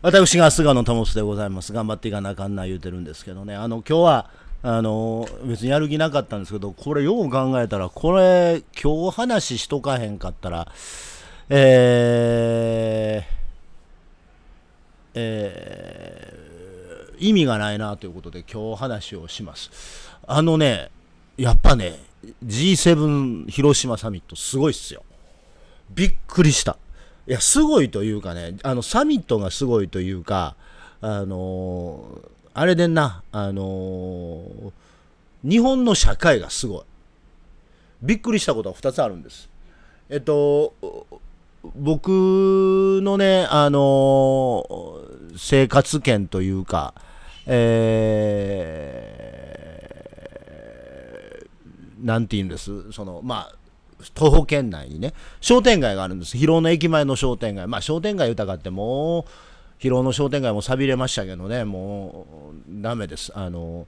私が菅野保でございます。頑張っていかなあかんな言うてるんですけどね。あの、今日は、あの、別にやる気なかったんですけど、これよう考えたら、これ、今日話しとかへんかったら、えー、えー、意味がないなということで今日話をします。あのね、やっぱね、G7 広島サミットすごいっすよ。びっくりした。いや、すごいというかね、あの、サミットがすごいというか、あのー、あれでんな、あのー、日本の社会がすごい。びっくりしたことは2つあるんです。えっと、僕のね、あのー、生活圏というか、えー、なんて言うんです、その、まあ、徒歩圏内にね、商店街があるんです。広尾の駅前の商店街。まあ商店街豊かってもう、広尾の商店街も錆びれましたけどね、もうダメです。あの、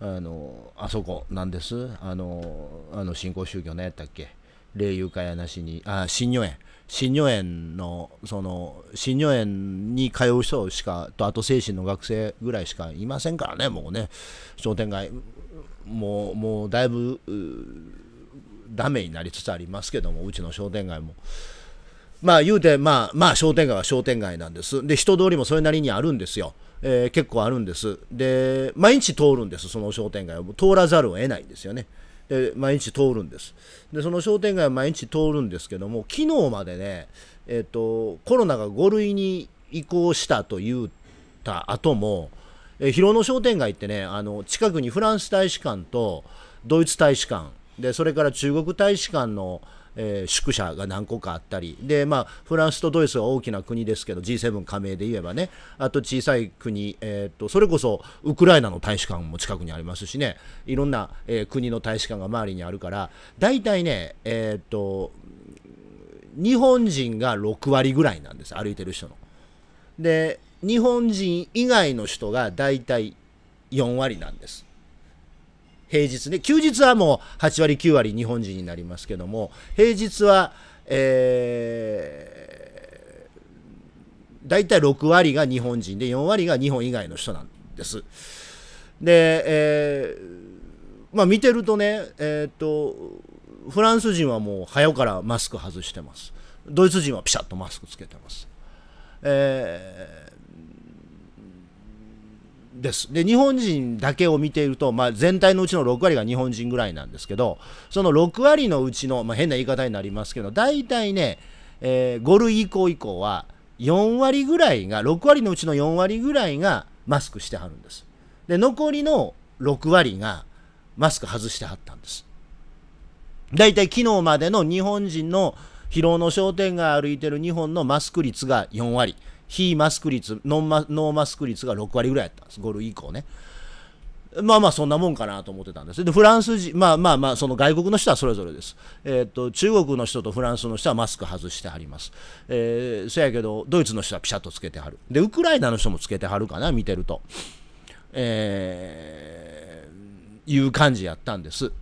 あの、あそこなんです。あの、あの新興宗教のやったっけ。霊友会やなしに、あ、新女園。新女園の、その、新女園に通う人しか、と、あと精神の学生ぐらいしかいませんからね、もうね、商店街、もう、もうだいぶ、ダメになりつつありますけどもうちの商店街も。まあ言うて、まあ、まあ商店街は商店街なんです。で、人通りもそれなりにあるんですよ。えー、結構あるんです。で、毎日通るんです、その商店街を。通らざるを得ないんですよね。で、毎日通るんです。で、その商店街は毎日通るんですけども、昨日までね、えっ、ー、と、コロナが5類に移行したと言った後も、え広野商店街ってね、あの、近くにフランス大使館とドイツ大使館、でそれから中国大使館の、えー、宿舎が何個かあったりで、まあ、フランスとドイツは大きな国ですけど G7 加盟で言えばねあと小さい国、えー、っとそれこそウクライナの大使館も近くにありますしねいろんな、えー、国の大使館が周りにあるから大体ね、えっと日本人が6割ぐらいなんです歩いてる人の。で日本人以外の人が大体4割なんです。平日ね、休日はもう8割、9割日本人になりますけども、平日は、えー、大体6割が日本人で、4割が日本以外の人なんです。で、えー、まあ見てるとね、えー、っと、フランス人はもう早からマスク外してます。ドイツ人はピシャッとマスクつけてます。えーです。で、日本人だけを見ていると、まあ、全体のうちの6割が日本人ぐらいなんですけど、その6割のうちの、まあ、変な言い方になりますけど、大体ね、えー、5類以降以降は、4割ぐらいが、6割のうちの4割ぐらいがマスクしてはるんです。で、残りの6割がマスク外してはったんです。大体昨日までの日本人の疲労の商店街歩いてる日本のマスク率が4割。非マスク率ノンマ、ノーマスク率が6割ぐらいやったんです、5類以降ね。まあまあそんなもんかなと思ってたんです。で、フランス人、まあまあまあ、その外国の人はそれぞれです。えっ、ー、と、中国の人とフランスの人はマスク外してはります。えー、せやけど、ドイツの人はピシャッとつけてはる。で、ウクライナの人もつけてはるかな、見てると。えー、いう感じやったんです。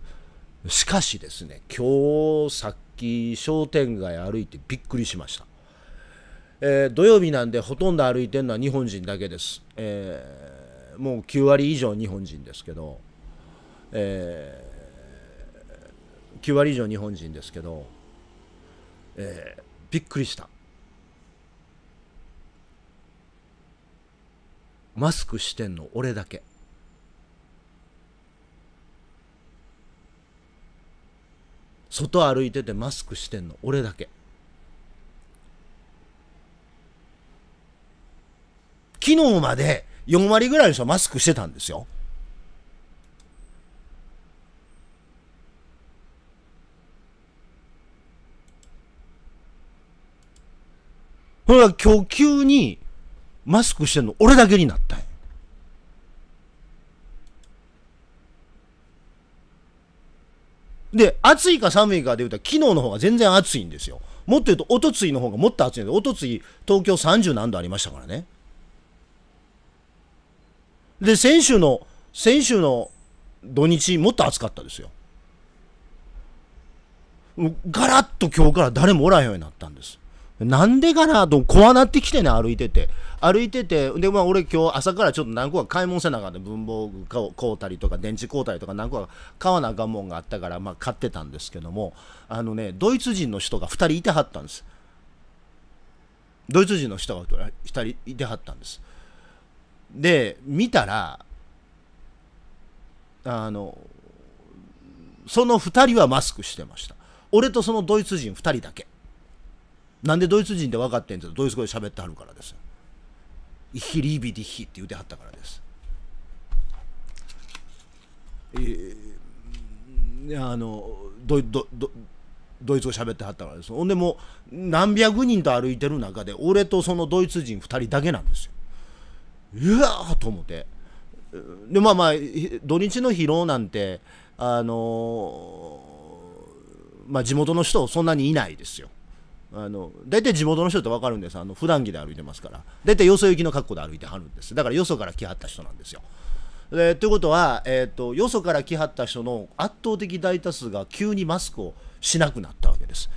しかしですね、今日さっき商店街歩いてびっくりしました。えー、土曜日なんでほとんど歩いてるのは日本人だけです、えー、もう9割以上日本人ですけど、えー、9割以上日本人ですけど、えー、びっくりしたマスクしてんの俺だけ。外歩いててマスクしてんの俺だけ昨日まで4割ぐらいの人はマスクしてたんですよ。ほら、今日急にマスクしてんの俺だけになったんや。で、暑いか寒いかで言うと、昨日の方が全然暑いんですよ。もっと言うと、おとついの方がもっと暑いんで、おとつい東京30何度ありましたからね。で、先週の、先週の土日、もっと暑かったですよ。ガラッと今日から誰もおらんようになったんです。なんでかなと、怖なってきてね、歩いてて。歩いてて、で、まあ俺今日朝からちょっと何個か買い物せなあかんで、文房具買うたりとか、電池買うたりとか、何個か買わなあかんもんがあったから、まあ買ってたんですけども、あのね、ドイツ人の人が2人いてはったんです。ドイツ人の人が2人いてはったんです。で、見たら、あの、その2人はマスクしてました。俺とそのドイツ人2人だけ。なんでドイツ人って分かってんですドイツ語で喋ってはるからです。イヒリビディヒって言うてはったからです。えー、あのドドドドイツ語喋ってはったからです。ほんでもう何百人と歩いてる中で俺とそのドイツ人2人だけなんですよ。うわーと思ってでまあまあ土日の疲労なんてあのー、まあ、地元の人そんなにいないですよあの大体地元の人って分かるんですあの普段着で歩いてますから大体よそ行きの格好で歩いてはるんですだからよそから来はった人なんですよでということは、えーと、よそから来はった人の圧倒的大多数が急にマスクをしなくなったわけです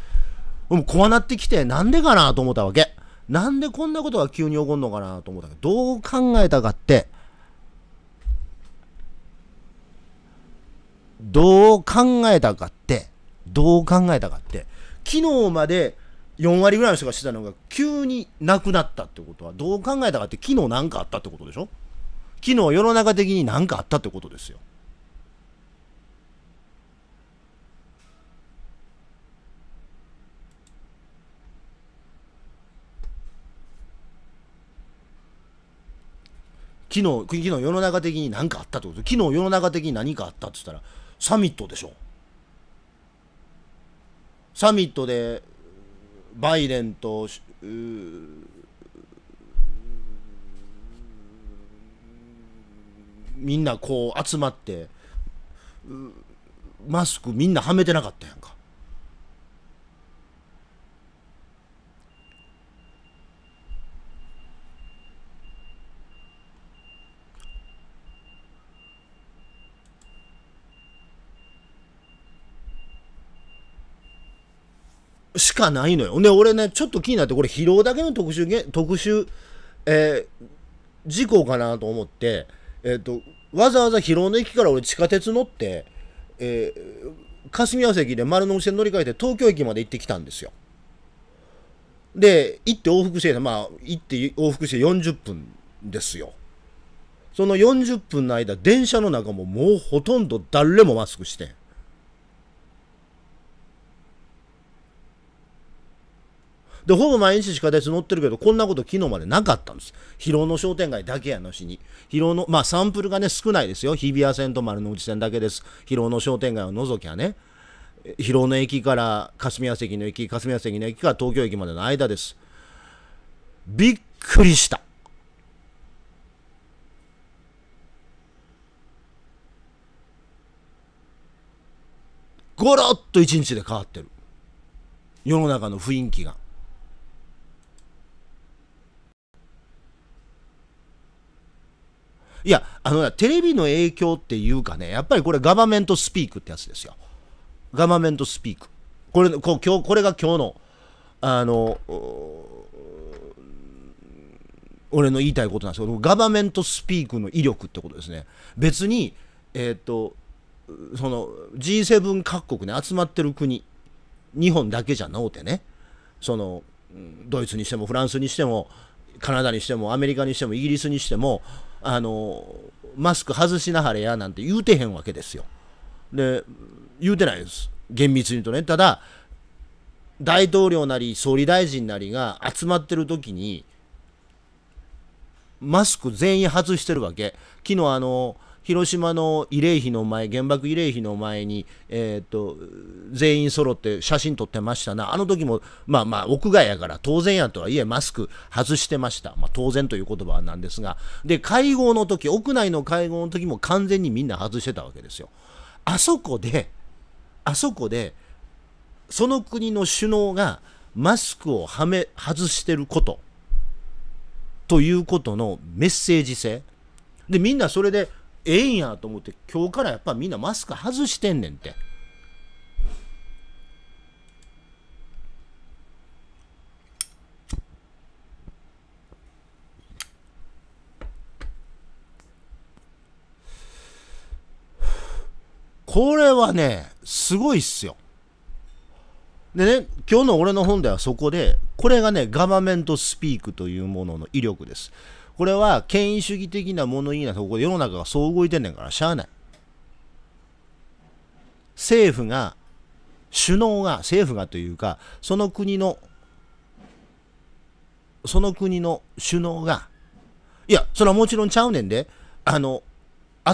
もう怖なってきてなんでかなと思ったわけなんでこんなことが急に起こるのかなと思ったけど、どう考えたかって、どう考えたかって、どう考えたかって、昨日まで4割ぐらいの人がしてたのが急になくなったってことは、どう考えたかって昨日何かあったってことでしょ昨日世の中的に何かあったってことですよ。昨日、昨日世の中的に何かあったってこと昨日世の中的に何かあったって言ったら、サミットでしょ。サミットで、バイデンと、みんなこう集まって、マスクみんなはめてなかったやんか。しかないのよ。で、俺ね、ちょっと気になって、これ疲労だけの特集、特集、えー、事故かなと思って、えっ、ー、と、わざわざ疲労の駅から俺地下鉄乗って、えー、霞ヶ関で丸の内線乗り換えて東京駅まで行ってきたんですよ。で、行って往復して、まあ、行って往復して40分ですよ。その40分の間、電車の中ももうほとんど誰もマスクしてん。で、ほぼ毎日地下鉄乗ってるけど、こんなこと昨日までなかったんです。広野商店街だけやのしに。広野、まあサンプルがね、少ないですよ。日比谷線と丸の内線だけです。広野商店街を除きゃね。広野駅から霞ヶ関の駅、霞ヶ関の駅から東京駅までの間です。びっくりした。ゴロッと一日で変わってる。世の中の雰囲気が。いや、あの、テレビの影響っていうかね、やっぱりこれガバメントスピークってやつですよ。ガバメントスピーク。これ、こ今日、これが今日の、あの、俺の言いたいことなんですけど、ガバメントスピークの威力ってことですね。別に、えー、っと、その G7 各国ね、集まってる国、日本だけじゃなうてね、その、ドイツにしてもフランスにしても、カナダにしてもアメリカにしてもイギリスにしてもあの、マスク外しなはれやなんて言うてへんわけですよ。で、言うてないです。厳密に言うとね。ただ、大統領なり総理大臣なりが集まってる時に、マスク全員外してるわけ。昨日あの、広島の慰霊碑の前、原爆慰霊碑の前に、えー、っと、全員揃って写真撮ってましたな。あの時も、まあまあ、屋外やから当然やとはいえ、マスク外してました。まあ、当然という言葉なんですが。で、会合の時、屋内の会合の時も完全にみんな外してたわけですよ。あそこで、あそこで、その国の首脳がマスクをはめ、外してること、ということのメッセージ性。で、みんなそれで、ええんやと思って今日からやっぱみんなマスク外してんねんってこれはねすごいっすよでね今日の俺の本ではそこでこれがねガバメントスピークというものの威力ですこれは権威主義的なものいなとこで世の中がそう動いてんねんからしゃあない。政府が、首脳が、政府がというか、その国の、その国の首脳が、いや、それはもちろんちゃうねんで、あの、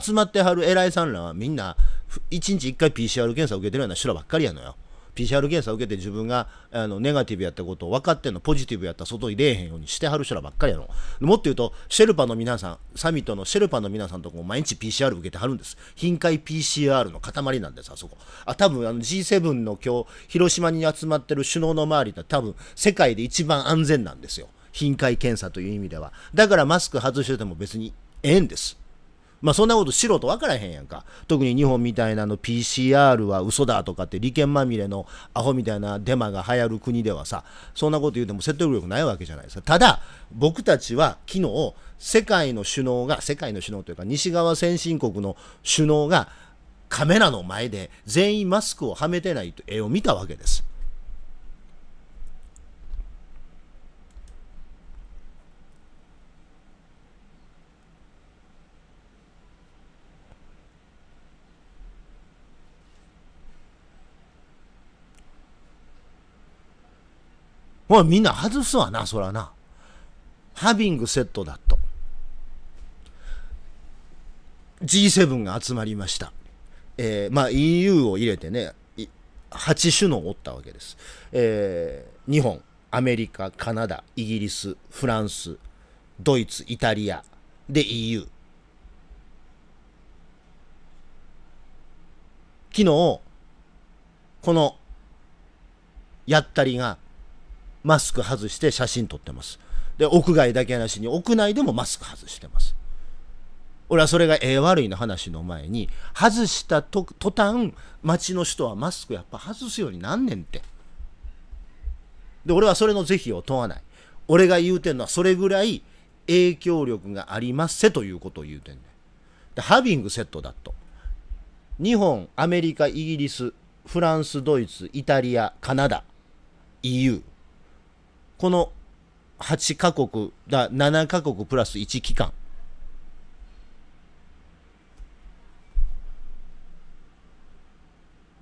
集まってはる偉いさんらはみんな、1日1回 PCR 検査を受けてるような人らばっかりやのよ。PCR 検査受けて自分があのネガティブやったことを分かってんの、ポジティブやったら外に出えへんようにしてはる人らばっかりやろ。もっと言うと、シェルパの皆さん、サミットのシェルパの皆さんとこも毎日 PCR 受けてはるんです。頻回 PCR の塊なんです、あそこ。あ、多分あの G7 の今日、広島に集まってる首脳の周りって多分世界で一番安全なんですよ。頻回検査という意味では。だからマスク外してても別にええんです。まあそんなこと素人分からへんやんか。特に日本みたいなの PCR は嘘だとかって利権まみれのアホみたいなデマが流行る国ではさ、そんなこと言うても説得力ないわけじゃないですか。ただ、僕たちは昨日、世界の首脳が、世界の首脳というか西側先進国の首脳がカメラの前で全員マスクをはめてない絵を見たわけです。もうみんな外すわな、そらな。ハビングセットだと。G7 が集まりました。えー、まあ EU を入れてね、8首脳おったわけです。えー、日本、アメリカ、カナダ、イギリス、フランス、ドイツ、イタリア、で EU。昨日、この、やったりが、マスク外して写真撮ってます。で、屋外だけなしに、屋内でもマスク外してます。俺はそれがええ悪いの話の前に、外したと途端、町の人はマスクやっぱ外すようになんねんって。で、俺はそれの是非を問わない。俺が言うてんのは、それぐらい影響力がありますせということを言うてんねん。で、ハビングセットだと。日本、アメリカ、イギリス、フランス、ドイツ、イタリア、カナダ、EU。この8カ国、だ7カ国プラス1機関。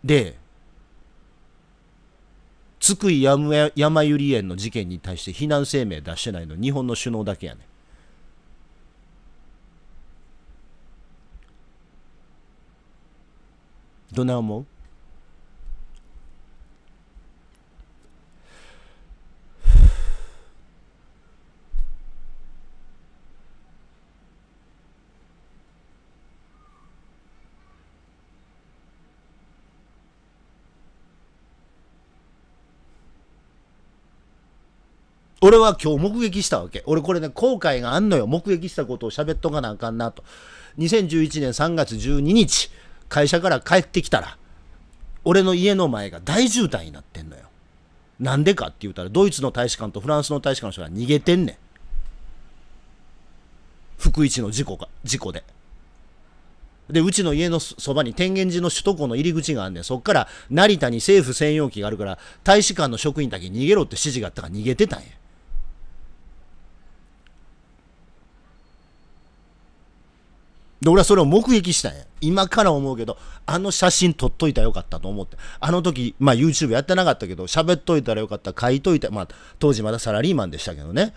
で、津久井やむやまゆり園の事件に対して非難声明出してないの日本の首脳だけやねん。どない思う俺は今日目撃したわけ。俺これね、後悔があんのよ。目撃したことを喋っとかなあかんなと。2011年3月12日、会社から帰ってきたら、俺の家の前が大渋滞になってんのよ。なんでかって言ったら、ドイツの大使館とフランスの大使館の人が逃げてんねん。福一の事故か、事故で。で、うちの家のそばに天元寺の首都高の入り口があんねん。そっから成田に政府専用機があるから、大使館の職員だけ逃げろって指示があったから逃げてたんや。で、俺はそれを目撃したんや。今から思うけど、あの写真撮っといたらよかったと思って。あの時、まあ YouTube やってなかったけど、喋っといたらよかった、書いといた、まあ当時まだサラリーマンでしたけどね。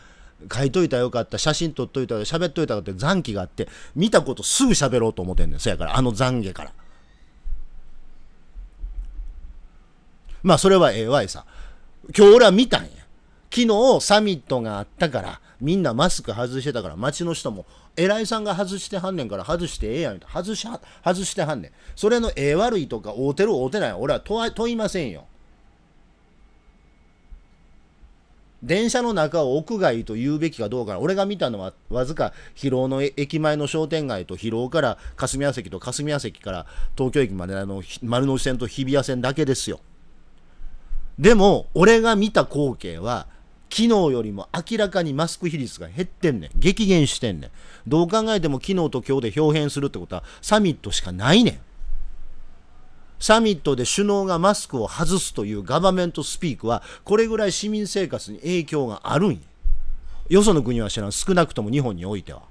書いといたらよかった、写真撮っといたら、喋っといたらって残機があって、見たことすぐ喋ろうと思ってんねん。そやから、あの懺悔から。まあそれはええわいさ。今日俺は見たんや。昨日サミットがあったから、みんなマスク外してたから、街の人も、偉いさんが外してはんねんから外してええやん外しは外してはんねんそれのええ悪いとか合うてる合うてない俺は問いませんよ電車の中を屋外と言うべきかどうか俺が見たのはわずか広尾の駅前の商店街と広尾から霞ヶ関と霞ヶ関から東京駅までの丸の内線と日比谷線だけですよでも俺が見た光景は昨日よりも明らかにマスク比率が減ってんねん。激減してんねん。どう考えても昨日と今日で表変するってことはサミットしかないねん。サミットで首脳がマスクを外すというガバメントスピークは、これぐらい市民生活に影響があるんや。よその国は知らん。少なくとも日本においては。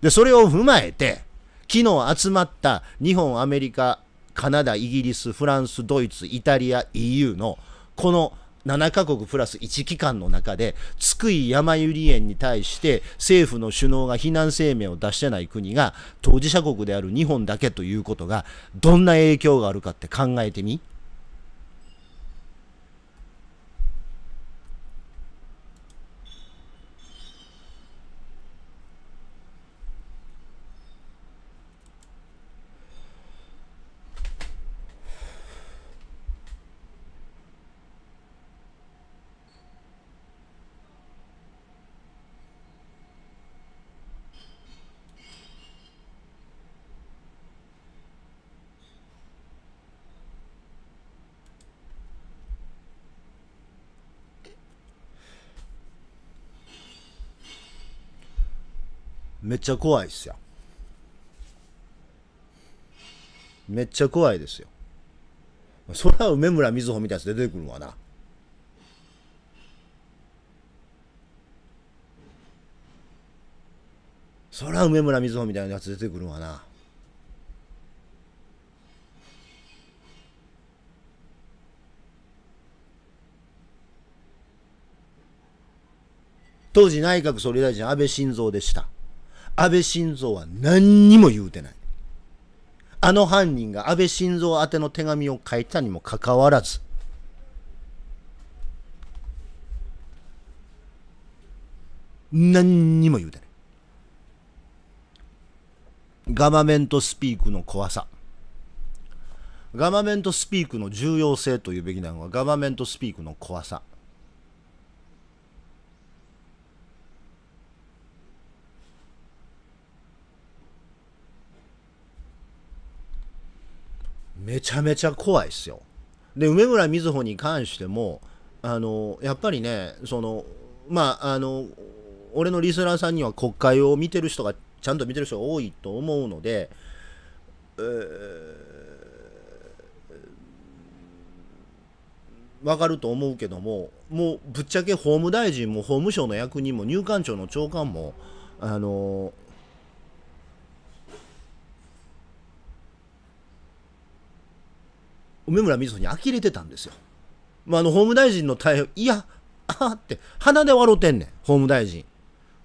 で、それを踏まえて、昨日集まった日本、アメリカ、カナダ、イギリス、フランス、ドイツ、イタリア、EU のこの7カ国プラス1機関の中で、津久井やまゆり園に対して政府の首脳が避難声明を出してない国が当事者国である日本だけということが、どんな影響があるかって考えてみ。めっちゃ怖いっすよ。めっちゃ怖いですよ。そら梅村みずほみたいなやつ出てくるわな。そら梅村みずほみたいなやつ出てくるわな。当時内閣総理大臣安倍晋三でした。安倍晋三は何にも言うてない。あの犯人が安倍晋三宛ての手紙を書いたにもかかわらず、何にも言うてない。ガバメントスピークの怖さ。ガバメントスピークの重要性というべきなのはガバメントスピークの怖さ。めちゃめちゃ怖いですよ。で梅村みずほに関してもあのやっぱりねそのまああの俺のリスナーさんには国会を見てる人がちゃんと見てる人が多いと思うので、えー、分かると思うけどももうぶっちゃけ法務大臣も法務省の役人も入管庁の長官もあの梅村みずほに呆れてたんですよ。まあ、あの、法務大臣の対応、いや、あって、鼻で笑ってんねん、法務大臣。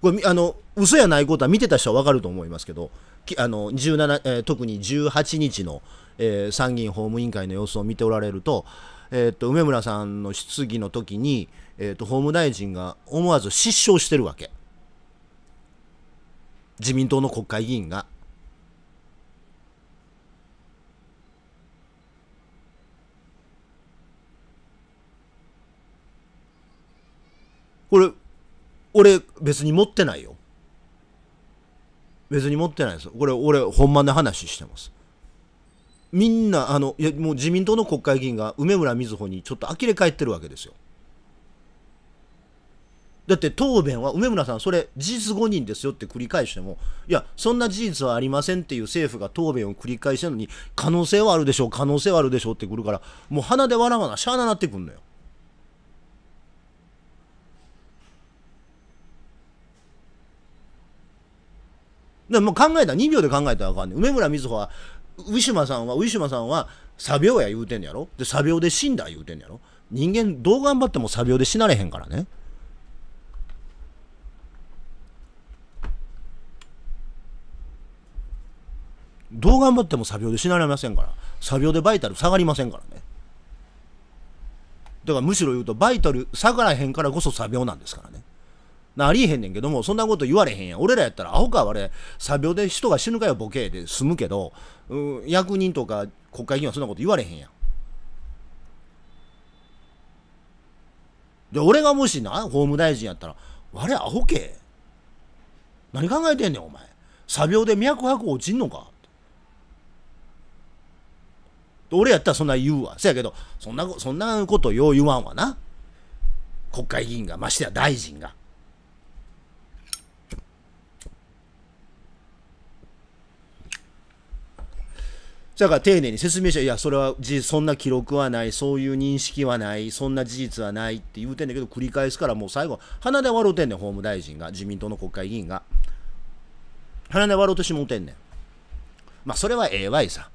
これ、あの、嘘やないことは見てた人はわかると思いますけど、あの17えー、特に18日の、えー、参議院法務委員会の様子を見ておられると、えー、っと梅村さんの質疑の時に、えー、っと法務大臣が思わず失笑してるわけ自民党の国会議員がこれ、俺、別に持ってないよ。別に持ってないですよ。これ、俺、本間の話してます。みんな、あの、いや、もう自民党の国会議員が梅村みずほにちょっと呆れ返ってるわけですよ。だって答弁は梅村さん、それ事実誤認ですよって繰り返しても、いや、そんな事実はありませんっていう政府が答弁を繰り返してるのに、可能性はあるでしょう、可能性はあるでしょうってくるから、もう鼻で笑わな、しゃあななってくんのよ。でも考えた2秒で考えたらあかんね梅村瑞穂は、ウィシュマさんは、ウィシュマさんは、作病や言うてんやろで、作病で死んだ言うてんやろ人間どう頑張っても作病で死なれへんからね。どう頑張っても作病で死なれませんから。作病でバイタル下がりませんからね。だからむしろ言うと、バイタル下がらへんからこそ作病なんですからね。ありえへんねんけども、そんなこと言われへんやん。俺らやったら、アホか、あれ、作病で人が死ぬかよ、ボケで済むけど、うん、役人とか国会議員はそんなこと言われへんやん。で、俺がもしな、法務大臣やったら、あれ、アホけ何考えてんねん、お前。作病で脈拍落ちんのか俺やったらそんな言うわ。せやけど、そんな、そんなことよう言わんわな。国会議員が、ましてや大臣が。だから丁寧に説明して、いや、それは事実、そんな記録はない、そういう認識はない、そんな事実はないって言うてんだけど、繰り返すからもう最後、鼻で笑うてんねん、法務大臣が、自民党の国会議員が。鼻で笑うてしもうてんねん。まあ、それはええわいさ。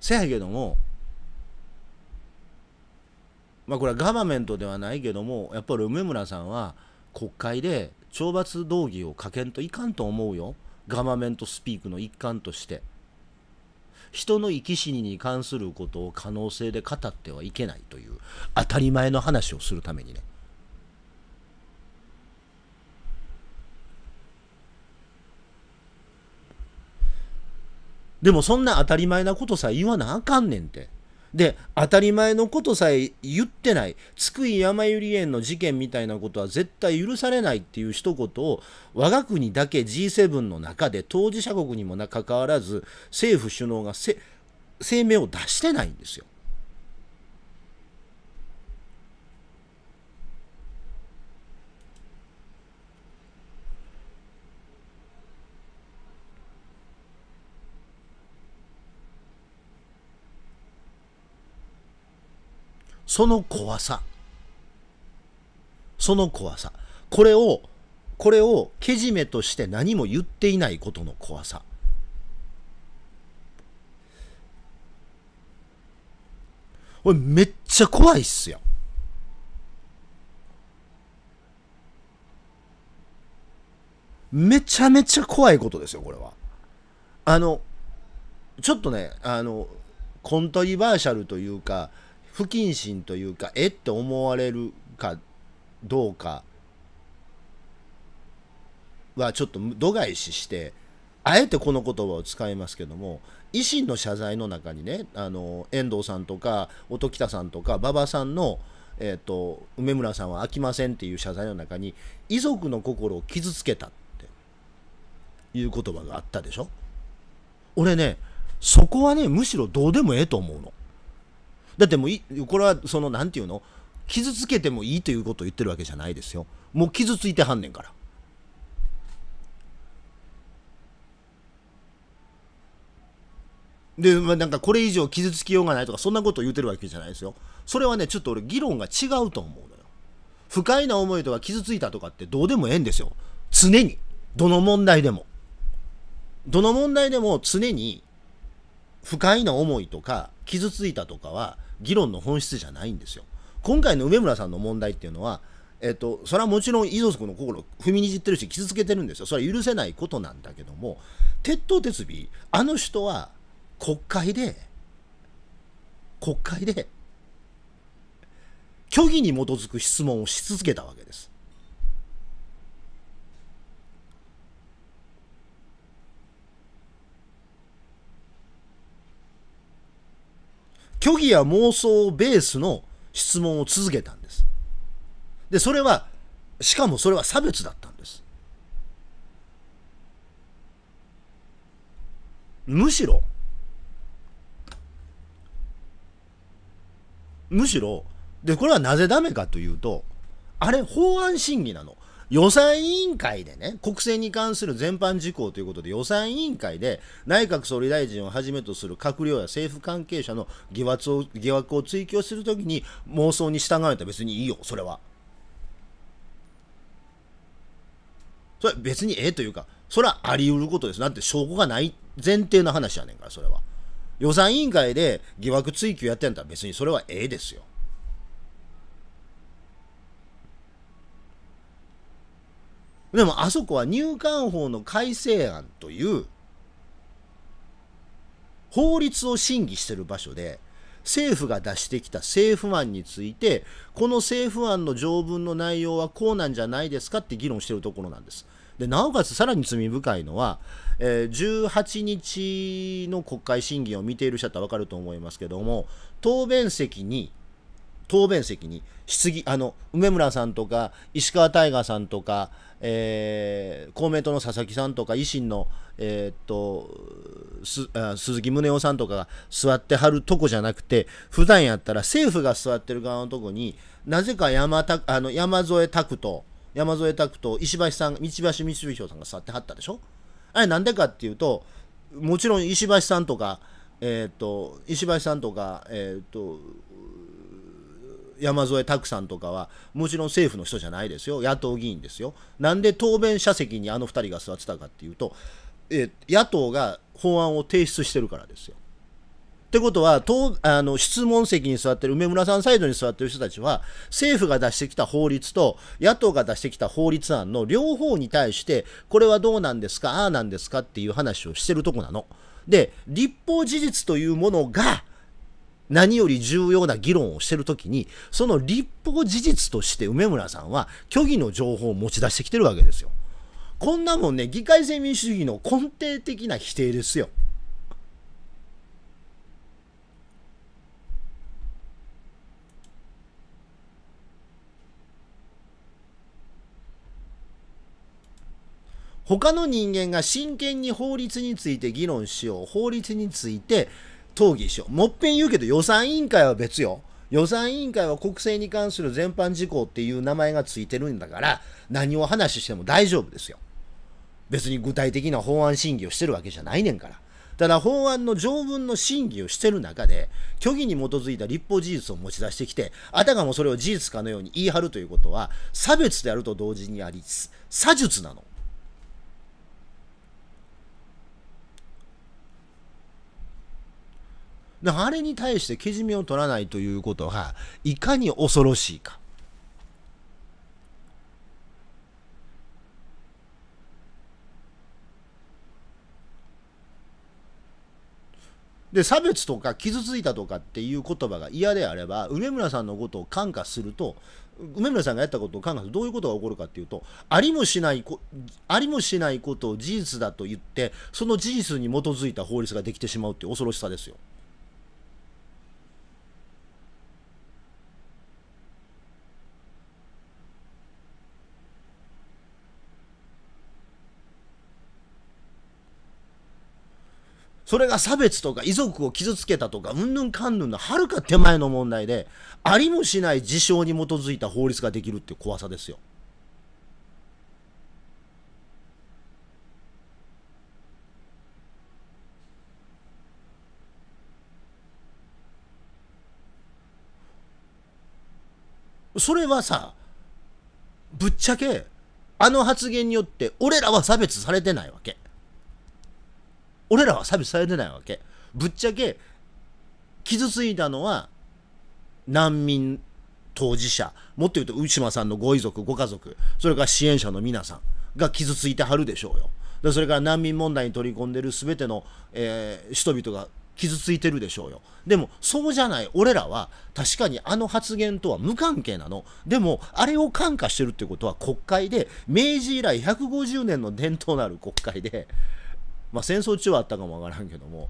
せやけども、まあ、これはガバメントではないけども、やっぱり梅村さんは国会で懲罰動議をかけんといかんと思うよ。ガバメントスピークの一環として。人の生き死にに関することを可能性で語ってはいけないという当たり前の話をするためにねでもそんな当たり前なことさえ言わなあかんねんて。で、当たり前のことさえ言ってない、津久井やまゆり園の事件みたいなことは絶対許されないっていう一言を、我が国だけ G7 の中で、当事者国にもかかわらず、政府首脳が声明を出してないんですよ。その怖さ。その怖さ。これを、これをけじめとして何も言っていないことの怖さ。俺めっちゃ怖いっすよ。めちゃめちゃ怖いことですよ、これは。あの、ちょっとね、あの、コントリバーシャルというか、不謹慎というか、えって思われるかどうかはちょっと度外視して、あえてこの言葉を使いますけども、維新の謝罪の中にね、あの遠藤さんとか音喜多さんとか馬場さんの、えーと、梅村さんは飽きませんっていう謝罪の中に、遺族の心を傷つけたっていう言葉があったでしょ。俺ね、そこはね、むしろどうでもええと思うの。だってもうこれはそのんていうの傷つけてもいいということを言ってるわけじゃないですよもう傷ついてはんねんからで、まあ、なんかこれ以上傷つきようがないとかそんなことを言ってるわけじゃないですよそれはねちょっと俺議論が違うと思うのよ不快な思いとか傷ついたとかってどうでもええんですよ常にどの問題でもどの問題でも常に不快な思いとか傷ついたとかは議論の本質じゃないんですよ。今回の梅村さんの問題っていうのは、えっと、それはもちろん遺族の心を踏みにじってるし傷つけてるんですよ。それは許せないことなんだけども、徹頭徹尾、あの人は国会で、国会で、虚偽に基づく質問をし続けたわけです。虚偽や妄想ベースの質問を続けたんです。で、それは、しかもそれは差別だったんです。むしろ、むしろ、で、これはなぜダメかというと、あれ、法案審議なの。予算委員会でね、国政に関する全般事項ということで、予算委員会で内閣総理大臣をはじめとする閣僚や政府関係者の疑惑を疑惑を追及するときに妄想に従われたら別にいいよ、それは。それは別にええというか、それはあり得ることです。だって証拠がない前提の話やねんから、それは。予算委員会で疑惑追及やってんだったら別にそれはええですよ。でもあそこは入管法の改正案という法律を審議してる場所で政府が出してきた政府案についてこの政府案の条文の内容はこうなんじゃないですかって議論してるところなんです。でなおかつさらに罪深いのは、えー、18日の国会審議を見ている人だったら分かると思いますけども答弁席に答弁席に質あの梅村さんとか石川大河さんとか、えー、公明党の佐々木さんとか維新の、えー、っと鈴木宗男さんとかが座ってはるとこじゃなくて普段やったら政府が座ってる側のとこになぜか山たあの山添拓人山添拓人石橋さん道橋光彦さんが座ってはったでしょあれなんでかっていうともちろん石橋さんとかえっ、と石橋さんとかえっ、と山添拓さんとかは、もちろん政府の人じゃないですよ、野党議員ですよ。なんで答弁者席にあの2人が座ってたかっていうと、え野党が法案を提出してるからですよ。ってことは、あの質問席に座ってる、梅村さんサイドに座ってる人たちは、政府が出してきた法律と、野党が出してきた法律案の両方に対して、これはどうなんですか、ああなんですかっていう話をしてるとこなの。で、立法事実というものが、何より重要な議論をしてるときに、その立法事実として梅村さんは虚偽の情報を持ち出してきてるわけですよ。こんなもんね、議会制民主主義の根底的な否定ですよ。他の人間が真剣に法律について議論しよう。法律について討議しよう。もっぺん言うけど予算委員会は別よ。予算委員会は国政に関する全般事項っていう名前がついてるんだから、何を話しても大丈夫ですよ。別に具体的な法案審議をしてるわけじゃないねんから。ただ法案の条文の審議をしてる中で、虚偽に基づいた立法事実を持ち出してきて、あたかもそれを事実かのように言い張るということは、差別であると同時にあり、差術なの。だからあれに対してけじめを取らないということが、いかに恐ろしいか。で差別とか傷ついたとかっていう言葉が嫌であれば梅村さんのことを感化すると梅村さんがやったことを感化するどういうことが起こるかっていうとありもしないこありもしないことを事実だと言ってその事実に基づいた法律ができてしまうっていう恐ろしさですよ。それが差別とか遺族を傷つけたとか、うんぬんかんぬんのはるか手前の問題で、ありもしない事象に基づいた法律ができるって怖さですよ。それはさ、ぶっちゃけ、あの発言によって俺らは差別されてないわけ。俺らは差別されてないわけぶっちゃけ傷ついたのは難民当事者もっと言うと内間さんのご遺族ご家族それから支援者の皆さんが傷ついてはるでしょうよでそれから難民問題に取り込んでる全ての、えー、人々が傷ついてるでしょうよでもそうじゃない俺らは確かにあの発言とは無関係なのでもあれを感化してるってことは国会で明治以来150年の伝統のある国会でまあ、戦争中はあったかもわからんけども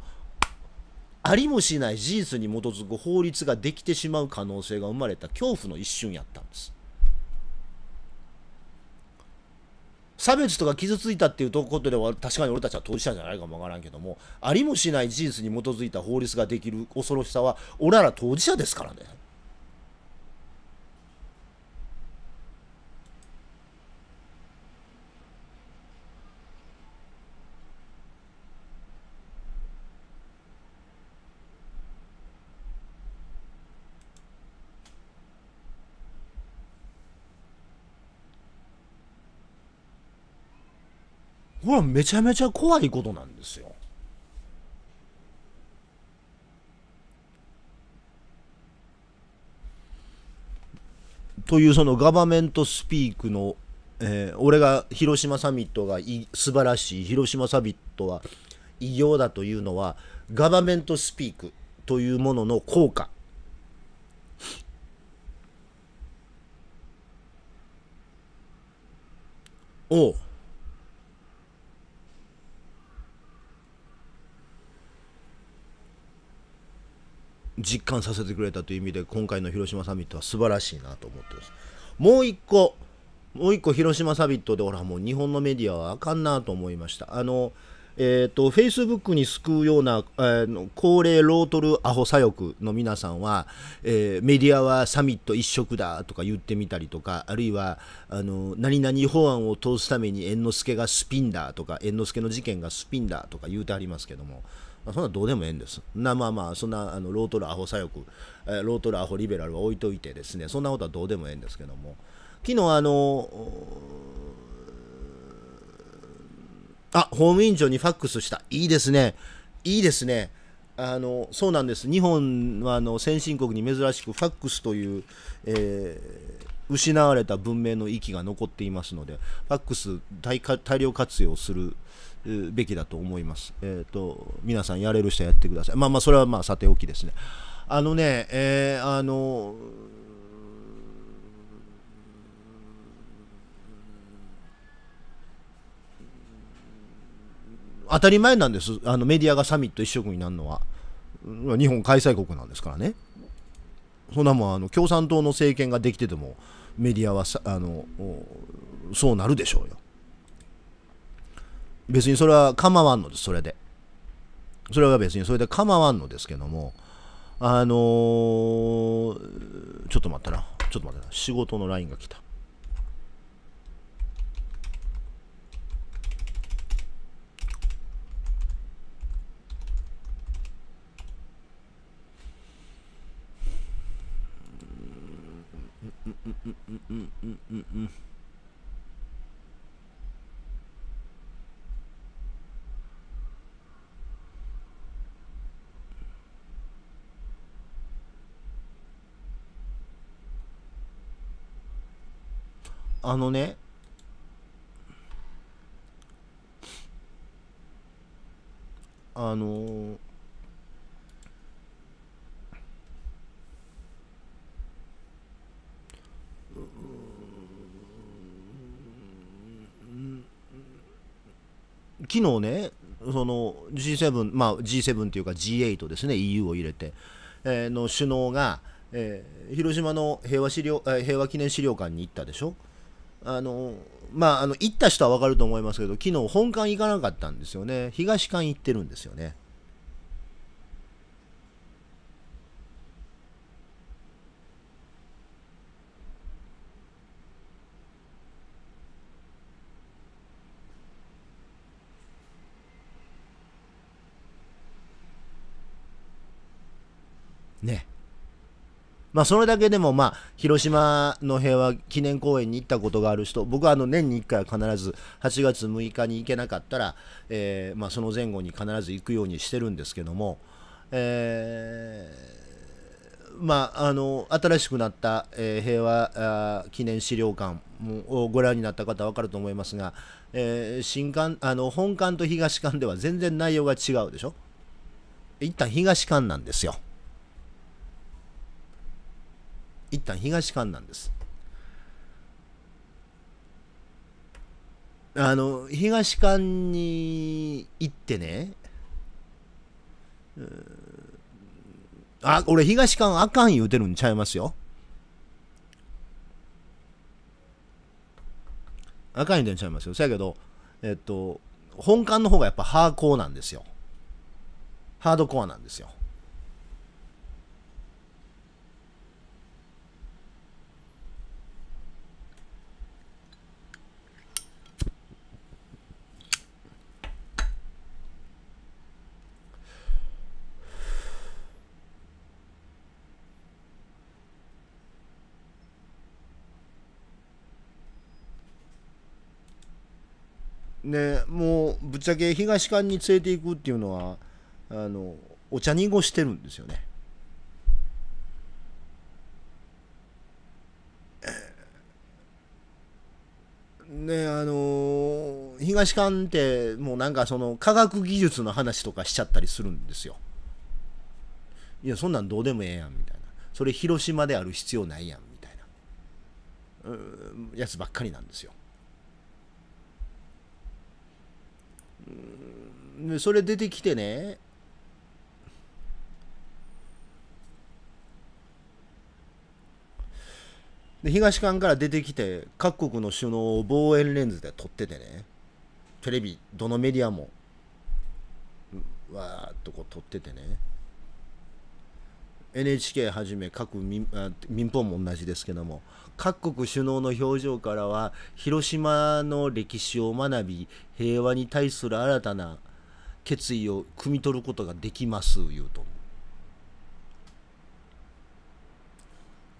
ありもしない事実に基づく法律ができてしまう可能性が生まれた恐怖の一瞬やったんです差別とか傷ついたっていうことでは確かに俺たちは当事者じゃないかもわからんけどもありもしない事実に基づいた法律ができる恐ろしさは俺ら当事者ですからね。これはめちゃめちゃ怖いことなんですよ。というそのガバメントスピークの、えー、俺が広島サミットがい素晴らしい広島サミットは異様だというのはガバメントスピークというものの効果を実感させてくれたという意味で今回の広島サミットは素晴らしいなと思ってますもう一個もう一個広島サミットでほらもう日本のメディアはあかんなと思いましたあのえーと、フェイスブックに救うような、えー、高齢ロートルアホ左翼の皆さんは、えー、メディアはサミット一色だとか言ってみたりとかあるいはあの何々法案を通すために猿之助がスピンだとか猿之助の事件がスピンだとか言うてありますけどもそんなどうでもええんです。なまあまあ、そんなあのロートルアホ左翼、えロートルアホリベラルは置いといてですね、そんなことはどうでもええんですけども、昨日あの、あ法務委員長にファックスした、いいですね、いいですね。あのそうなんです、日本はあの先進国に珍しくファックスという、えー、失われた文明の域が残っていますので、ファックス大大量活用するべきだと思います。えっ、ー、と、皆さんやれる人はやってください。まあまあ、それはまあ、さておきですね。あのね、えー、あの、当たり前なんです。あのメディアがサミット一色になるのは。日本開催国なんですからね。そんなもんあの共産党の政権ができててもメディアはあのそうなるでしょうよ。別にそれは構わんのです、それで。それは別にそれで構わんのですけども、あのー、ちょっと待ったな。ちょっと待ってな。仕事のラインが来た。うんうんうんうんうんうんうん。あのね、あのー、昨日ね、その G7、まあ、G7 っていうか G8 ですね、EU を入れて、えー、の首脳が、えー、広島の平和資料、えー、平和記念資料館に行ったでしょ。あの、まあ、あの、行った人はわかると思いますけど、昨日本館行かなかったんですよね。東館行ってるんですよね。まあ、それだけでも、まあ、広島の平和記念公園に行ったことがある人、僕はあの年に1回は必ず8月6日に行けなかったら、えー、まあ、その前後に必ず行くようにしてるんですけども、えー、まあ、あの新しくなった、えー、平和記念資料館をご覧になった方は分かると思いますが、えー、新館あの本館と東館では全然内容が違うでしょ一旦東館なんですよ。一旦東館なんです。あの東館に行ってね、あ、俺東館あかん言うてるんちゃいますよ。あかん言うてるんちゃいますよ。そやけど、えっと、本館の方がやっぱハーコーなんですよ。ハードコアなんですよ。ねもうぶっちゃけ東館に連れていくっていうのはあのお茶濁してるんですよね。ねあの東館ってもうなんかその科学技術の話とかしちゃったりするんですよ。いやそんなんどうでもええやんみたいなそれ広島である必要ないやんみたいなやつばっかりなんですよ。それ出てきてね、で東館から出てきて各国の首脳を望遠レンズで撮っててねテレビどのメディアもわーっとこう撮っててね NHK はじめ各民民放も同じですけども各国首脳の表情からは広島の歴史を学び平和に対する新たな決意を汲み取ることができます言うと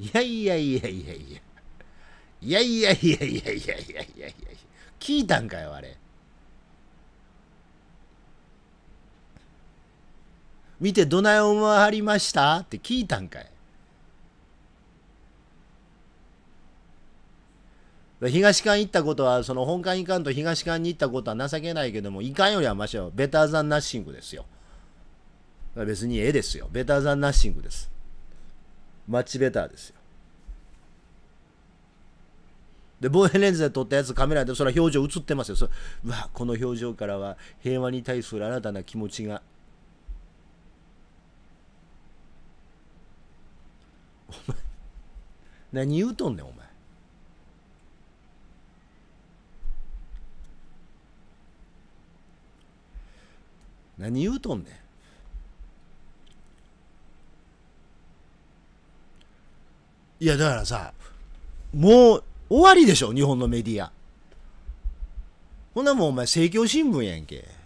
いやいやいやいやいやいやいやいやいやいやいやいや聞いたんかよあれ。見てどない思わはりましたって聞いたんかい。東館行ったことは、その本館行かんと東館に行ったことは情けないけども、行かんよりはましよ。ベターザンナッシングですよ。別に絵ですよ。ベターザンナッシングです。マッチベターですよ。で、望遠レンズで撮ったやつカメラで、それは表情映ってますよ。そうわ、この表情からは平和に対する新たな気持ちがお前、何言うとんねん、お前。何言うとんねん。いや、だからさ、もう終わりでしょ、日本のメディア。ほなもうお前、政教新聞やんけ。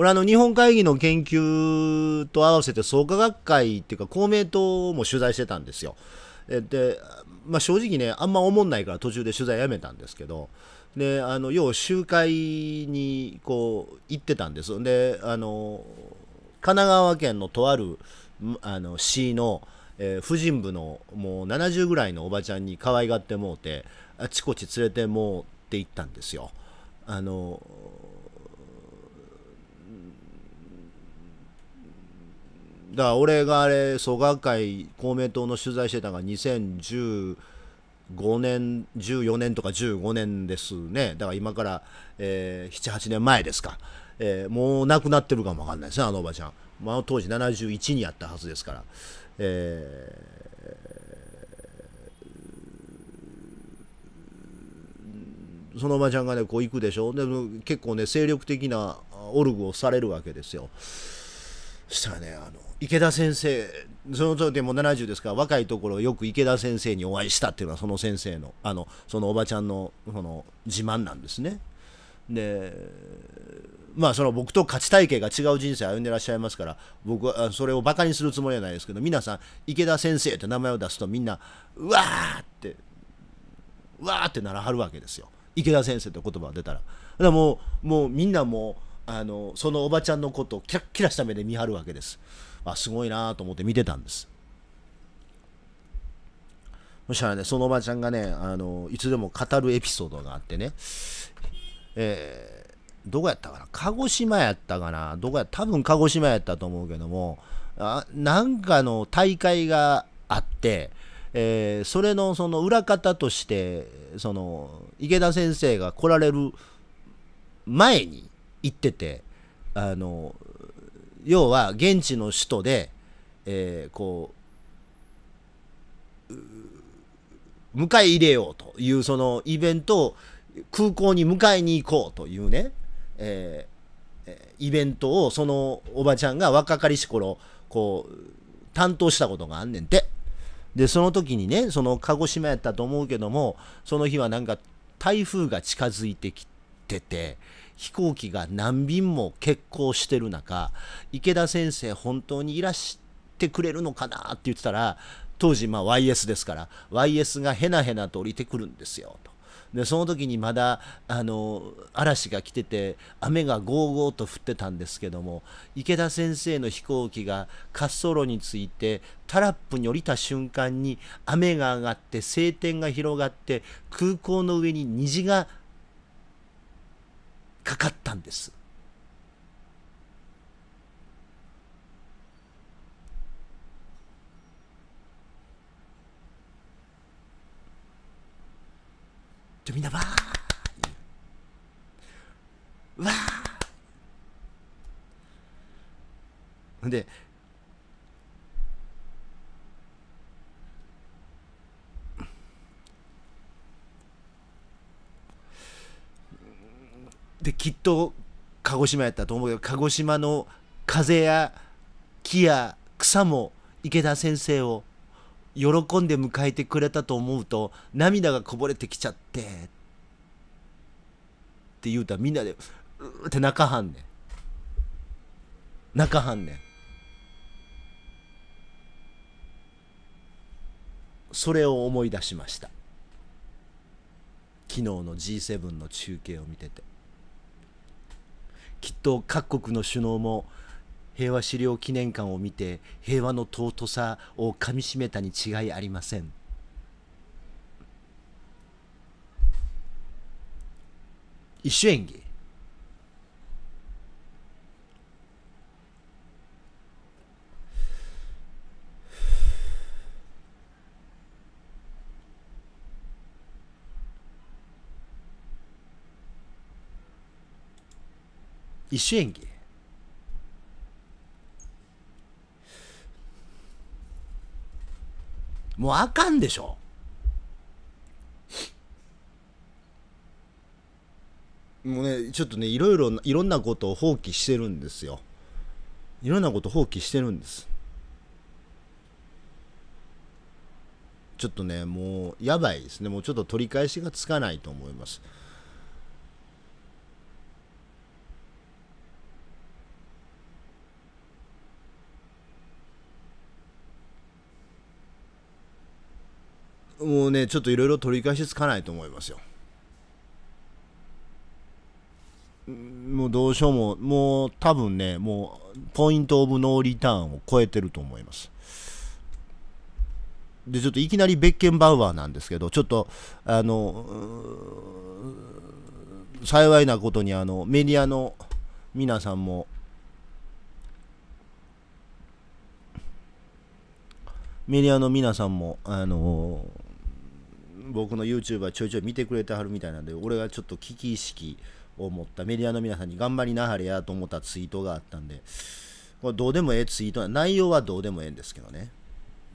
俺あの日本会議の研究と合わせて創価学会っていうか公明党も取材してたんですよ。で、まあ、正直ねあんま思んないから途中で取材やめたんですけどであの要は集会にこう行ってたんですであの神奈川県のとあるあの市の、えー、婦人部のもう70ぐらいのおばちゃんに可愛がってもうてあちこち連れてもうって行ったんですよ。あのだから俺があれ蘇我会公明党の取材してたのが2015年14年とか15年ですねだから今から、えー、78年前ですか、えー、もう亡くなってるかも分かんないですねあのおばちゃん、まあ、当時71にやったはずですから、えー、そのおばちゃんがねこう行くでしょで結構ね精力的なオルグをされるわけですよしたらねあの池田先生その時も70ですから若いところよく池田先生にお会いしたっていうのはその先生のあのそのおばちゃんのその自慢なんですね。でまあその僕と価値体系が違う人生歩んでらっしゃいますから僕はそれをバカにするつもりはないですけど皆さん池田先生って名前を出すとみんなうわーってうわーってならはるわけですよ池田先生って言葉が出たら。だからもうもうみんなもうあのそのおばちゃんのことをキラッキラした目で見張るわけです。あ、すごいなと思って見てたんです。そしたらね、そのおばちゃんがね、あの、いつでも語るエピソードがあってね、えー、どこやったかな鹿児島やったかなどこや、多分鹿児島やったと思うけども、あなんかの大会があって、えー、それのその裏方としてその池田先生が来られる前に行っててあの要は現地の首都で、えー、こう迎え入れようというそのイベントを空港に迎えに行こうというね、えー、イベントをそのおばちゃんが若かりし頃こう担当したことがあんねんて。でその時にねその鹿児島やったと思うけどもその日はなんか台風が近づいてきてて飛行機が何便も欠航してる中池田先生本当にいらしてくれるのかなって言ってたら当時ま YS ですから YS がへなへなと降りてくるんですよと。でその時にまだあの嵐が来てて雨がゴーゴーと降ってたんですけども池田先生の飛行機が滑走路についてタラップに降りた瞬間に雨が上がって晴天が広がって空港の上に虹がかかったんです。みんなわーわーでできっと鹿児島やったと思うけど鹿児島の風や木や草も池田先生を喜んで迎えてくれたと思うと涙がこぼれてきちゃってって言うたらみんなでうーって泣かはんねん泣かはんねんそれを思い出しました昨日の G7 の中継を見ててきっと各国の首脳も平和資料記念館を見て平和の尊さをかみしめたに違いありません。一種演技一種演技もうあかんでしょもうねちょっとねいろいろいろんなことを放棄してるんですよいろんなこと放棄してるんですちょっとねもうやばいですねもうちょっと取り返しがつかないと思いますもうね、ちょっといろいろ取り返しつかないと思いますよ。もうどうしようも、もう多分ね、もうポイントオブノーリターンを超えてると思います。で、ちょっといきなりベッケンバウアーなんですけど、ちょっと、あの、幸いなことにあのメディアの皆さんも、メディアの皆さんも、あのー僕の YouTube r ちょいちょい見てくれてはるみたいなんで、俺がちょっと危機意識を持ったメディアの皆さんに頑張りなはれやと思ったツイートがあったんで、これどうでもええツイート、内容はどうでもええんですけどね。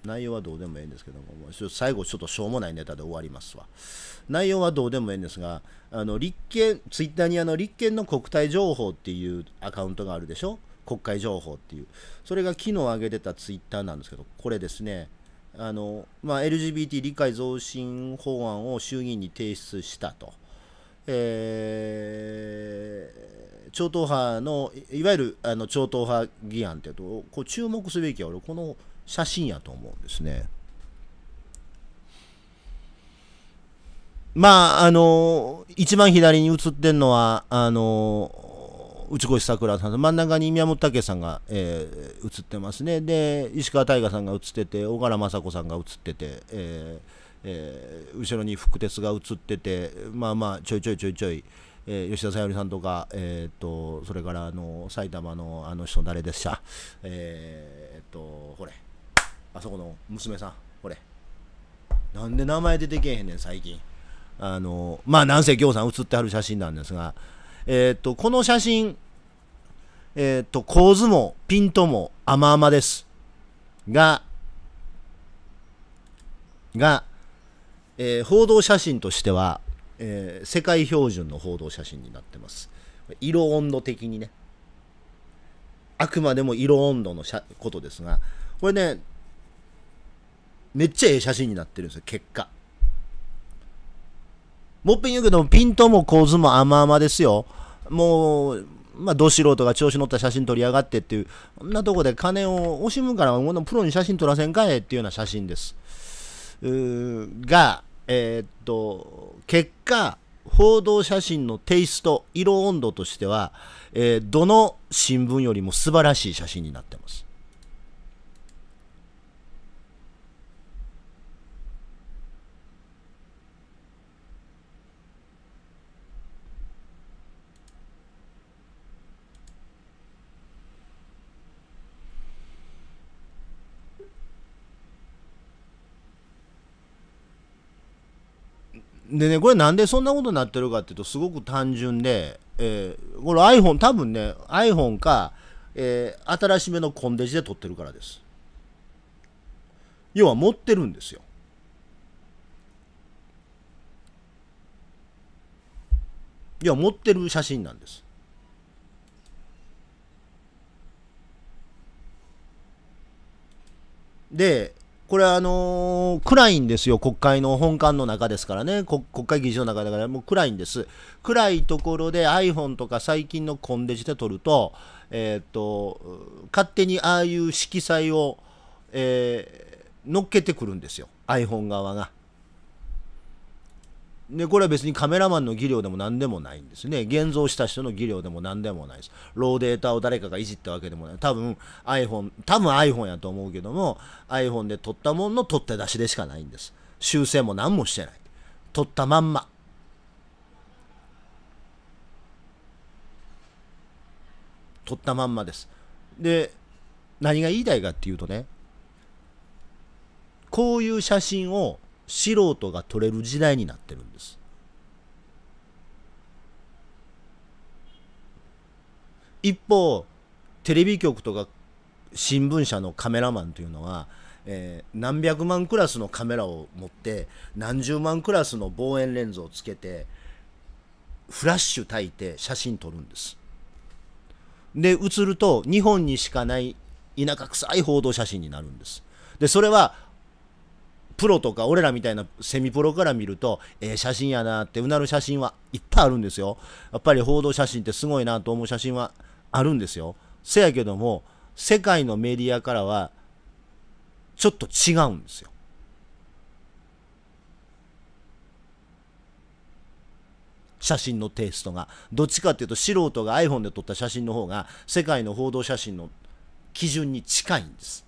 内容はどうでもええんですけども、もう最後ちょっとしょうもないネタで終わりますわ。内容はどうでもええんですが、あの立憲、ツイッターにあの立憲の国体情報っていうアカウントがあるでしょ国会情報っていう。それが昨日上げてたツイッターなんですけど、これですね、あのまあ、LGBT 理解増進法案を衆議院に提出したと、えー、超党派のいわゆるあの超党派議案というとこう注目すべきは俺この写真やと思うんですね。まあ、あの一番左に写ってるのはあの内越さくらさん真ん中に宮本武さんが、えー、映ってますねで石川大我さんが映ってて小原雅子さんが映ってて、えーえー、後ろに福鉄が映っててまあまあちょいちょいちょいちょい。えー、吉田さゆりさんとか、えーと、それからあの埼玉のあの人誰でしたえー、っとほれあそこの娘さんほれなんで名前出てけへんねん最近あのまあ南西行さん写ってはる写真なんですがえー、っと、この写真、えー、っと、構図もピントも甘々です。が、が、えー、報道写真としては、えー、世界標準の報道写真になってます。色温度的にね。あくまでも色温度のことですが、これね、めっちゃええ写真になってるんですよ、結果。もっぺん言うけど、ピントも構図も甘々ですよ。もう、まあ、ど素人が調子乗った写真撮りやがってっていう、こんなとこで金を惜しむから、このプロに写真撮らせんかいっていうような写真です。が、えー、っと、結果、報道写真のテイスト、色温度としては、えー、どの新聞よりも素晴らしい写真になってます。でね、これなんでそんなことになってるかっていうと、すごく単純で、えー、これ iPhone、多分ね、iPhone か、えー、新しめのコンデジで撮ってるからです。要は持ってるんですよ。いや、持ってる写真なんです。で、これあのー、暗いんですよ、国会の本館の中ですからね、国会議事の中だから、もう暗いんです。暗いところで iPhone とか最近のコンデジで撮ると、えー、っと、勝手にああいう色彩を、えー、乗っけてくるんですよ、iPhone 側が。でこれは別にカメラマンの技量でも何でもないんですね。現像した人の技量でも何でもないです。ローデータを誰かがいじったわけでもない。多分 iPhone、多分 iPhone やと思うけども、iPhone で撮ったものの撮って出しでしかないんです。修正も何もしてない。撮ったまんま。撮ったまんまです。で、何が言いたいかっていうとね、こういう写真を素人が取れる時代になってるんです。一方テレビ局とか新聞社のカメラマンというのは、えー、何百万クラスのカメラを持って何十万クラスの望遠レンズをつけてフラッシュ焚いて写真撮るんです。で写ると日本にしかない田舎臭い報道写真になるんです。でそれはプロとか俺らみたいなセミプロから見ると、えー、写真やなってうなる写真はいっぱいあるんですよ。やっぱり報道写真ってすごいなと思う写真はあるんですよ。せやけども、世界のメディアからはちょっと違うんですよ。写真のテイストが。どっちかっていうと素人が iPhone で撮った写真の方が世界の報道写真の基準に近いんです。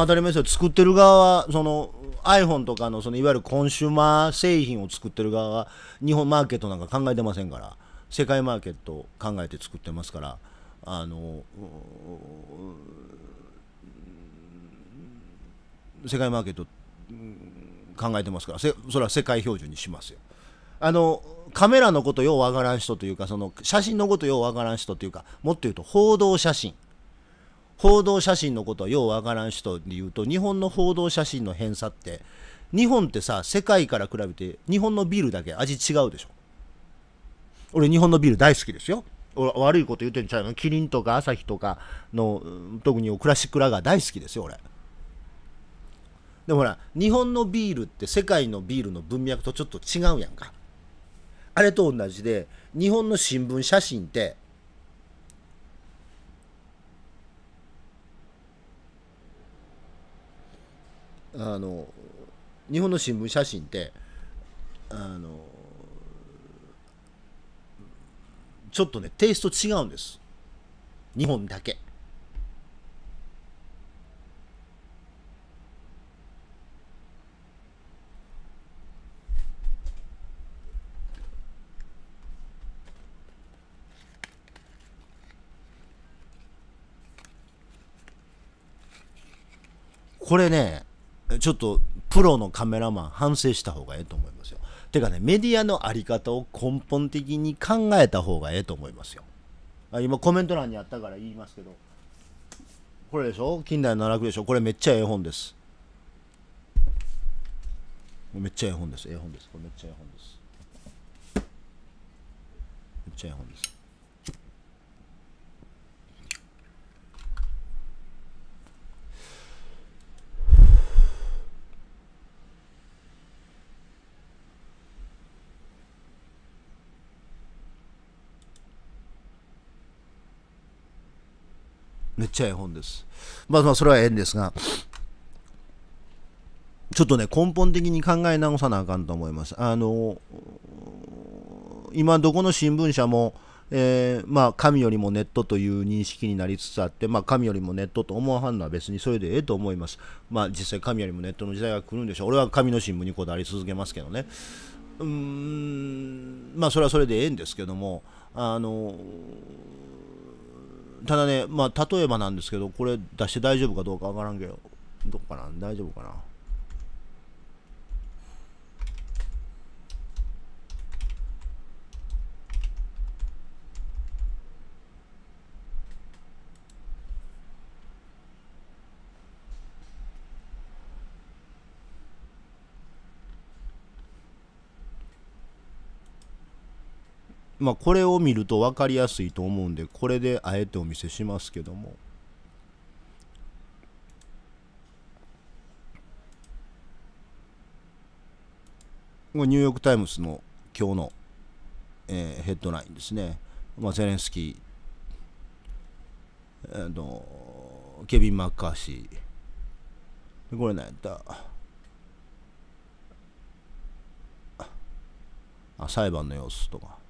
当たり前ですよ作ってる側はその iPhone とかのそのいわゆるコンシューマー製品を作ってる側は日本マーケットなんか考えてませんから世界マーケットを考えて作ってますからあの世界マーケット考えてますからそれは世界標準にしますよ。あのカメラのことようわからん人というかその写真のことようわからん人というかもっと言うと報道写真報道写真のことはようわからん人で言うと日本の報道写真の偏差って日本ってさ世界から比べて日本のビールだけ味違うでしょ俺日本のビール大好きですよ俺悪いこと言うてんちゃうのキリンとか朝日とかの特にクラシックラガー大好きですよ俺でもほら日本のビールって世界のビールの文脈とちょっと違うやんかあれと同じで日本の新聞写真ってあの日本の新聞写真ってあのちょっとねテイスト違うんです日本だけこれねちょっとプロのカメラマン反省した方がええと思いますよ。てかね、メディアのあり方を根本的に考えた方がええと思いますよ。あ今コメント欄にあったから言いますけど、これでしょ近代の奈落でしょこれめっちゃええ本です。めっちゃえ本です。え本です。これめっちゃえ本です。めっちゃ絵え本です。めっちゃ絵本です。まあまあ、それはええんですが、ちょっとね、根本的に考え直さなあかんと思います。あの、今、どこの新聞社も、えー、まあ、神よりもネットという認識になりつつあって、まあ、神よりもネットと思わはんのは別にそれでええと思います。まあ、実際神よりもネットの時代が来るんでしょう。俺は神の新聞にこだわり続けますけどね。うーん、まあ、それはそれでええんですけども、あの、ただね、まあ、例えばなんですけど、これ出して大丈夫かどうかわからんけど、どっかな、大丈夫かな。まあ、これを見ると分かりやすいと思うんでこれであえてお見せしますけども。ニューヨーク・タイムズの今日の、えー、ヘッドラインですね、まあ、ゼレンスキー、えーの、ケビン・マッカーシー、これ何やったあ裁判の様子とか。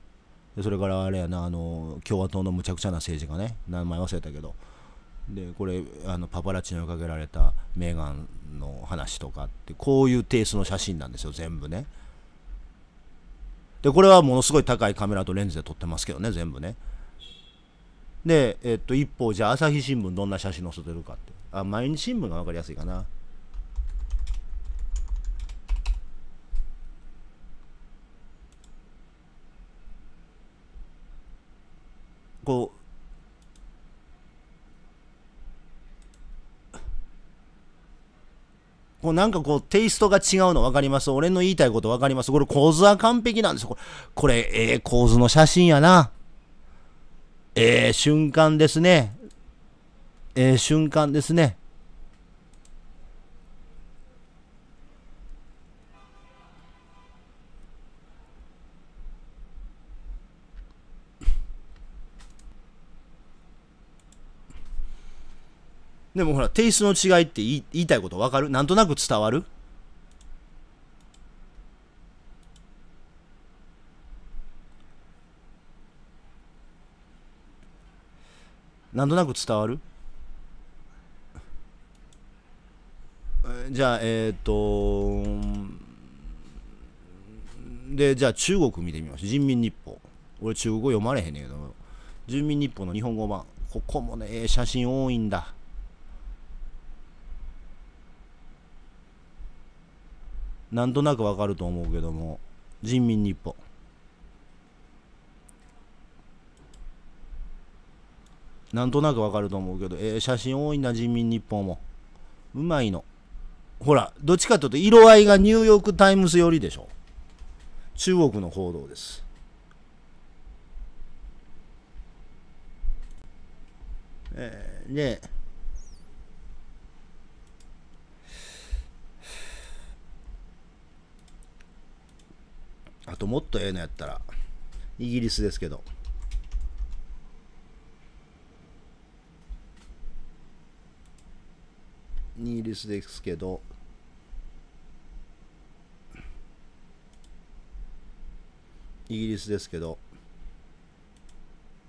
でそれからあれやなあの共和党のむちゃくちゃな政治がね名前忘れたけどでこれあのパパラッチに追いかけられたメーガンの話とかってこういうテイストの写真なんですよ全部ねでこれはものすごい高いカメラとレンズで撮ってますけどね全部ねで、えっと、一方じゃあ朝日新聞どんな写真載せてるかってあ毎日新聞が分かりやすいかなこうこうなんかこうテイストが違うの分かります俺の言いたいこと分かりますこれ構図は完璧なんですよ。これ、これええー、構図の写真やな。ええー、瞬間ですね。ええー、瞬間ですね。でもほら、テイストの違いって言いたいことわかるなんとなく伝わるなんとなく伝わるじゃあ、えっ、ー、と、で、じゃあ中国見てみましょう。人民日報。俺中国語読まれへんねんけど、人民日報の日本語版。ここもね、え写真多いんだ。なんとなくわかると思うけども人民日報なんとなくわかると思うけど、えー、写真多いな人民日報もうまいのほらどっちかというと色合いがニューヨーク・タイムズよりでしょ中国の報道ですえー、ねあともっとええのやったら、イギリスですけど。イギリスですけど、イギリスですけど、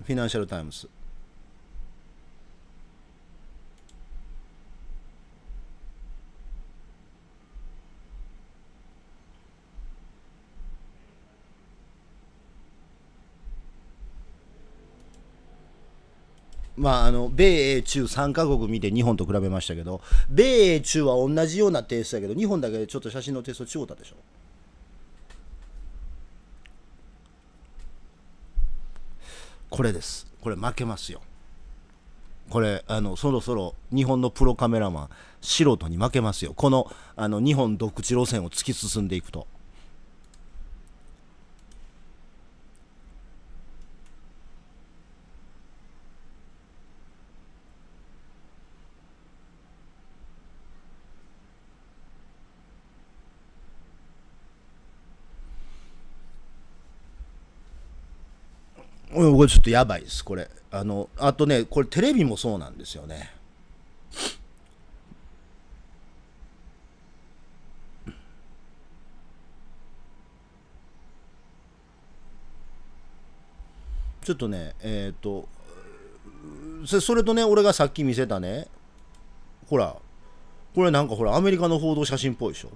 フィナンシャル・タイムズ。まあ、あの米英中3カ国見て日本と比べましたけど米英中は同じようなテイストだけど日本だけちょっと写真のテイスト違うたでしょこれですこれ負けますよこれあのそろそろ日本のプロカメラマン素人に負けますよこのあの日本独自路線を突き進んでいくと。これちょっとやばいです、これ。あの、あとね、これテレビもそうなんですよね。ちょっとね、えっ、ー、と、それとね、俺がさっき見せたね、ほら、これなんかほら、アメリカの報道写真っぽいでしょ。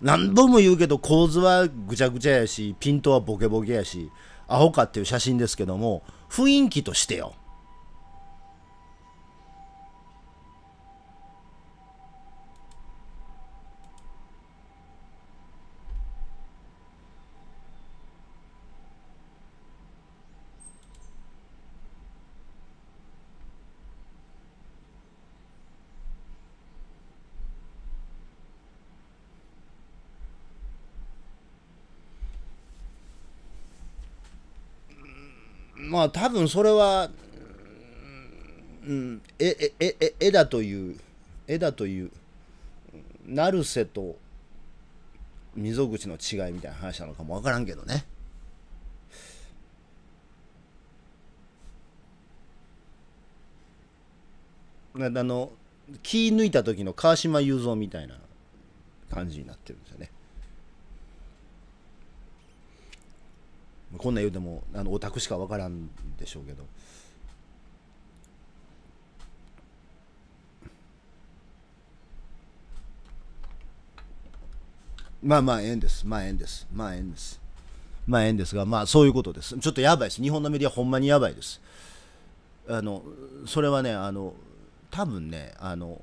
何度も言うけど、構図はぐちゃぐちゃやし、ピントはボケボケやし、アホかっていう写真ですけども、雰囲気としてよ。あ多分それは、うん、ええええだという枝だという成瀬と溝口の違いみたいな話なのかも分からんけどね。あの気抜いた時の川島雄三みたいな感じになってるんですよね。こんな言うてもあのオタクしか分からんでしょうけど。まあまあ縁です。まあ縁です。まあ縁です。まあ縁ですが、まあそういうことです。ちょっとやばいです。日本のメディアほんまにやばいです。あの、それはね、あの、多分ね、あの、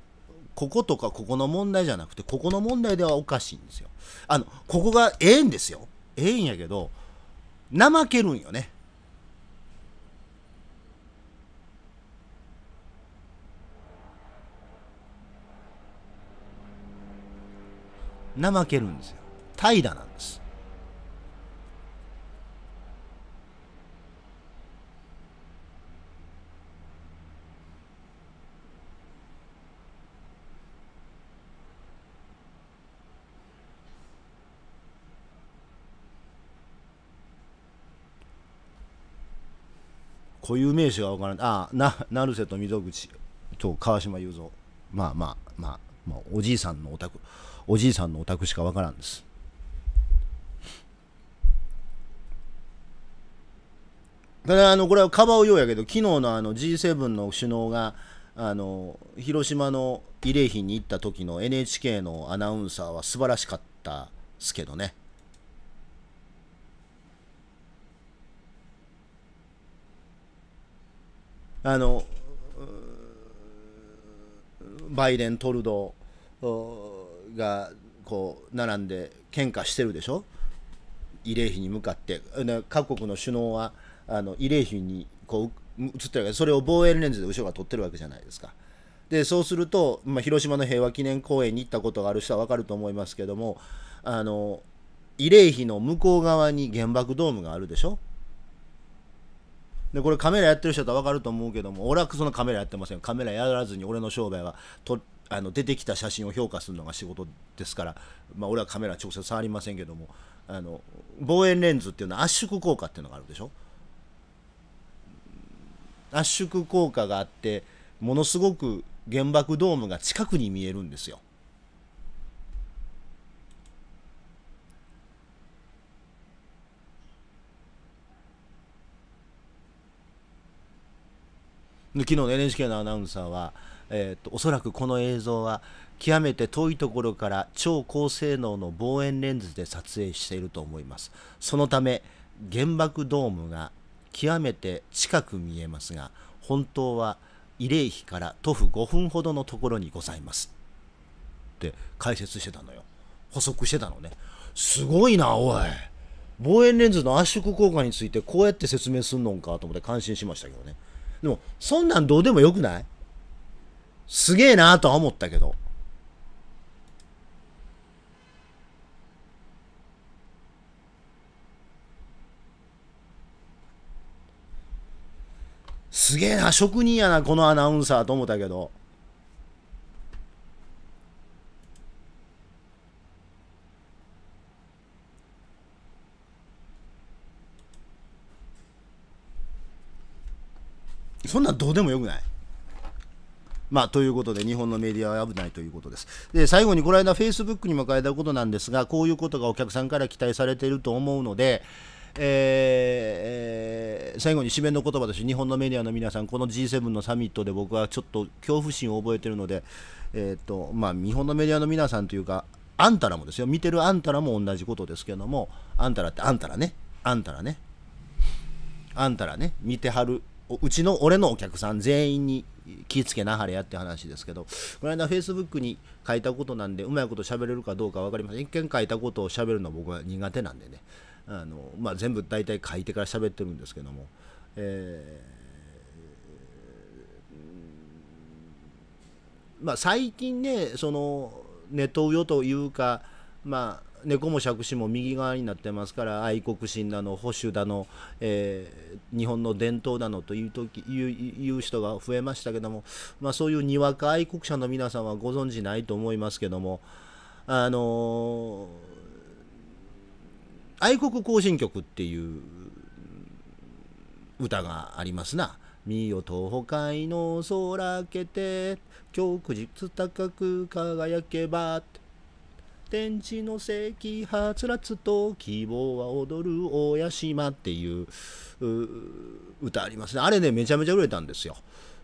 こことかここの問題じゃなくて、ここの問題ではおかしいんですよ。あの、ここがええんですよ。ええんやけど、怠けるんよね。怠けるんですよ。怠惰なんです。固有名詞が分からないあな成瀬と溝口と川島雄三まあまあまあ、まあ、おじいさんのお宅おじいさんのお宅しか分からんですただあのこれはかばうようやけど昨日のあの G7 の首脳があの広島の慰霊碑に行った時の NHK のアナウンサーは素晴らしかったですけどね。あのバイデン、トルドーがこう並んで喧嘩してるでしょ、慰霊碑に向かって、各国の首脳はあの慰霊碑にこう映ってるわけそれを防衛レンズで後ろが撮ってるわけじゃないですか。でそうすると、まあ、広島の平和記念公園に行ったことがある人は分かると思いますけどもあの慰霊碑の向こう側に原爆ドームがあるでしょでこれカメラやってる人だったら分かると思うけども俺はそのカメラやってませんカメラやらずに俺の商売はとあの出てきた写真を評価するのが仕事ですから、まあ、俺はカメラ直接触りませんけどもあの望遠レンズっていうのは圧縮効果っていうのがあるでしょ圧縮効果があってものすごく原爆ドームが近くに見えるんですよ。昨日の NHK のアナウンサーは、えーと、おそらくこの映像は極めて遠いところから超高性能の望遠レンズで撮影していると思いますそのため原爆ドームが極めて近く見えますが本当は慰霊碑から徒歩5分ほどのところにございますって解説してたのよ補足してたのねすごいなおい望遠レンズの圧縮効果についてこうやって説明すんのかと思って感心しましたけどねでも、そんなんどうでもよくないすげえなとは思ったけど。すげえな、職人やな、このアナウンサーと思ったけど。そんなんどうでもよくないまあ、ということで、日本のメディアは危ないということです。で、最後にこの間、フェイスブックにも書いたことなんですが、こういうことがお客さんから期待されていると思うので、えー、最後に締めの言葉として日本のメディアの皆さんこの G7 のサミットで僕はちょっと恐怖心を覚えているので、えーとまあ、日本のメディアの皆さんというかあんたらもですよ見てるあんたらも同じことですけどもあんたらってあんたらねあんたらねあんたらね見てはるうちの俺のお客さん全員に気ぃつけなはれやって話ですけど、この間フェイスブックに書いたことなんで、うまいこと喋れるかどうか分かりません。一見書いたことを喋るのは僕は苦手なんでね、あのまあ、全部大体書いてから喋ってるんですけども、えー、まあ、最近ね、そのネット上というか、まあ、猫も杓子も右側になってますから愛国心だの保守だの、えー、日本の伝統だのという時いう人が増えましたけども、まあ、そういうにわか愛国者の皆さんはご存じないと思いますけどもあのー、愛国行進曲っていう歌がありますな。見よ東海の空けて、今日九日高く輝けばって天地の石はつらつと希望は踊る大島っていう歌ありますねあれねめちゃめちゃ売れたんですよ、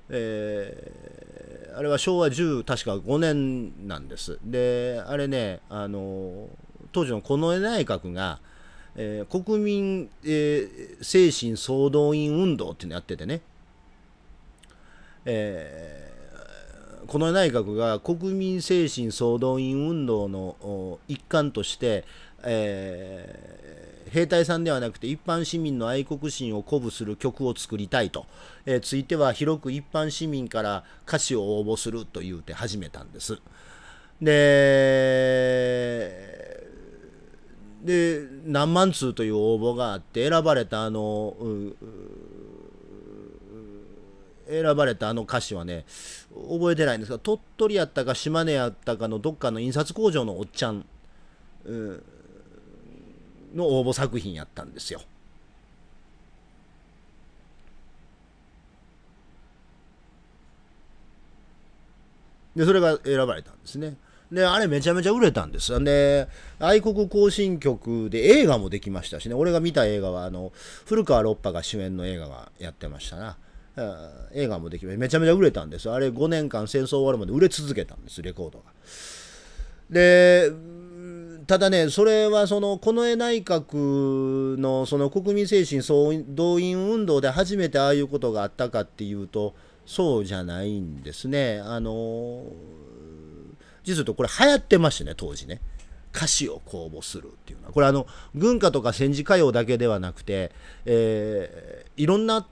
えー、あれは昭和10確か5年なんですであれねあの当時の近衛内閣が、えー、国民、えー、精神総動員運動っていうのやっててね、えーこの内閣が国民精神総動員運動の一環として、えー、兵隊さんではなくて一般市民の愛国心を鼓舞する曲を作りたいと、えー、ついては広く一般市民から歌詞を応募すると言うて始めたんです。でで何万通という応募があって選ばれたあの選ばれたあの歌詞はね、覚えてないんですが、鳥取やったか島根やったかのどっかの印刷工場のおっちゃん、の応募作品やったんですよ。で、それが選ばれたんですね。で、あれめちゃめちゃ売れたんです。で、愛国行進曲で映画もできましたしね、俺が見た映画は、あの、古川六波が主演の映画がやってましたな。映画もできめちゃめちゃ売れたんですあれ5年間戦争終わるまで売れ続けたんですレコードが。でただねそれはその近衛内閣のその国民精神総動員運動で初めてああいうことがあったかっていうとそうじゃないんですね。あの実はとこれ流行ってましてね当時ね。歌詞を公募するっていうのはこれあの軍歌とか戦時歌謡だけではなくて、えー、いろんな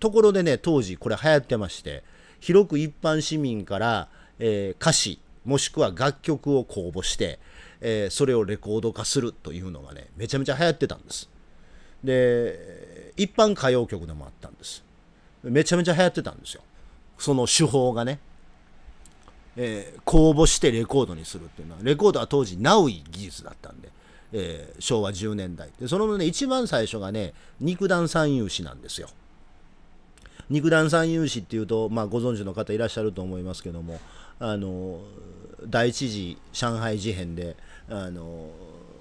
ところでね、当時これ流行ってまして、広く一般市民から、えー、歌詞、もしくは楽曲を公募して、えー、それをレコード化するというのがね、めちゃめちゃ流行ってたんです。で、一般歌謡曲でもあったんです。めちゃめちゃ流行ってたんですよ。その手法がね。えー、公募してレコードにするっていうのは、レコードは当時、ナウイ技術だったんで、えー、昭和10年代。で、そのね、一番最初がね、肉弾三遊誌なんですよ。肉弾三勇士っていうと、まあ、ご存知の方いらっしゃると思いますけどもあの第一次上海事変であの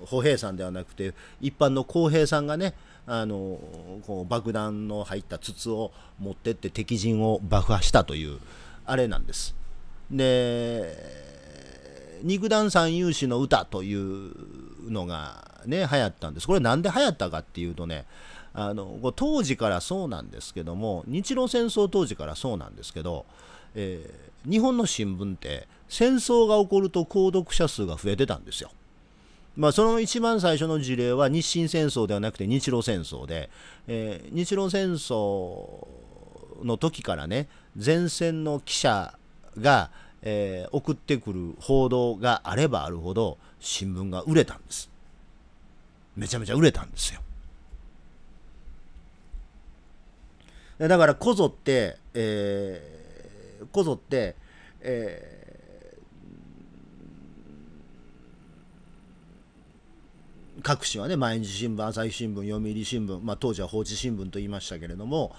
歩兵さんではなくて一般の公兵さんがねあのこう爆弾の入った筒を持ってって敵陣を爆破したというあれなんです。で肉弾三勇士の歌というのがね流行ったんですこれなんで流行ったかっていうとねあの当時からそうなんですけども日露戦争当時からそうなんですけど、えー、日本の新聞って戦争が起こると購読者数が増えてたんですよ。まあ、その一番最初の事例は日清戦争ではなくて日露戦争で、えー、日露戦争の時からね前線の記者が、えー、送ってくる報道があればあるほど新聞が売れたんですめちゃめちゃ売れたんですよだからこぞって、えー、こぞって、えー、各紙はね、毎日新聞、朝日新聞、読売新聞、まあ、当時は放置新聞と言いましたけれども、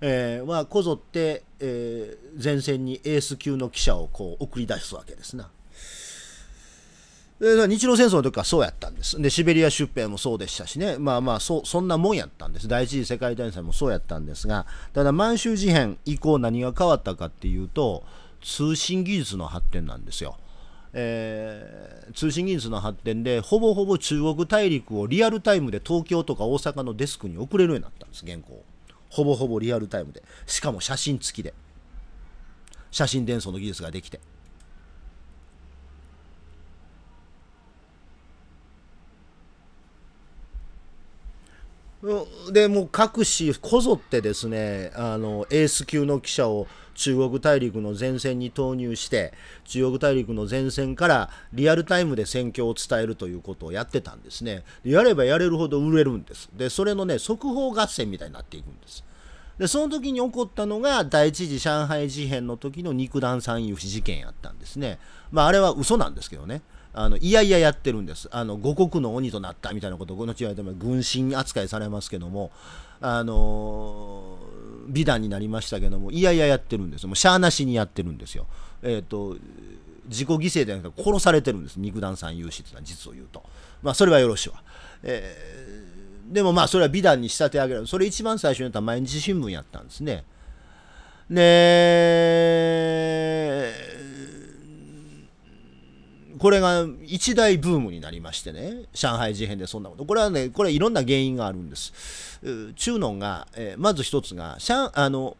えー、はこぞって、えー、前線にエース級の記者をこう送り出すわけですな。日露戦争の時はそうやったんです。で、シベリア出兵もそうでしたしね、まあまあそ、そんなもんやったんです。第一次世界大戦もそうやったんですが、ただ満州事変以降何が変わったかっていうと、通信技術の発展なんですよ。えー、通信技術の発展で、ほぼほぼ中国大陸をリアルタイムで東京とか大阪のデスクに送れるようになったんです、原稿ほぼほぼリアルタイムで。しかも写真付きで。写真伝送の技術ができて。でもう各紙こぞってですねあのエース級の記者を中国大陸の前線に投入して中国大陸の前線からリアルタイムで戦況を伝えるということをやってたんですねやればやれるほど売れるんですでそれのね速報合戦みたいになっていくんですでその時に起こったのが第一次上海事変の時の肉弾産油事件やったんですねまああれは嘘なんですけどねあのいやいややってるんです。あの五国の鬼となったみたいなこと後々軍神扱いされますけども、あのー、美談になりましたけども、いやいややってるんです。もうしゃあなしにやってるんですよ。えっ、ー、と自己犠牲ではなくて殺されてるんです。肉弾さん有志ってのは実を言うと。まあそれはよろしいわ。えー、でもまあそれは美談に仕立て上げられる。それ一番最初にやった毎日新聞やったんですね。ねこれが一大ブームになりましてね、上海事変でそんなこと。これはね、これいろんな原因があるんです。中のが、えー、まず一つが、上あの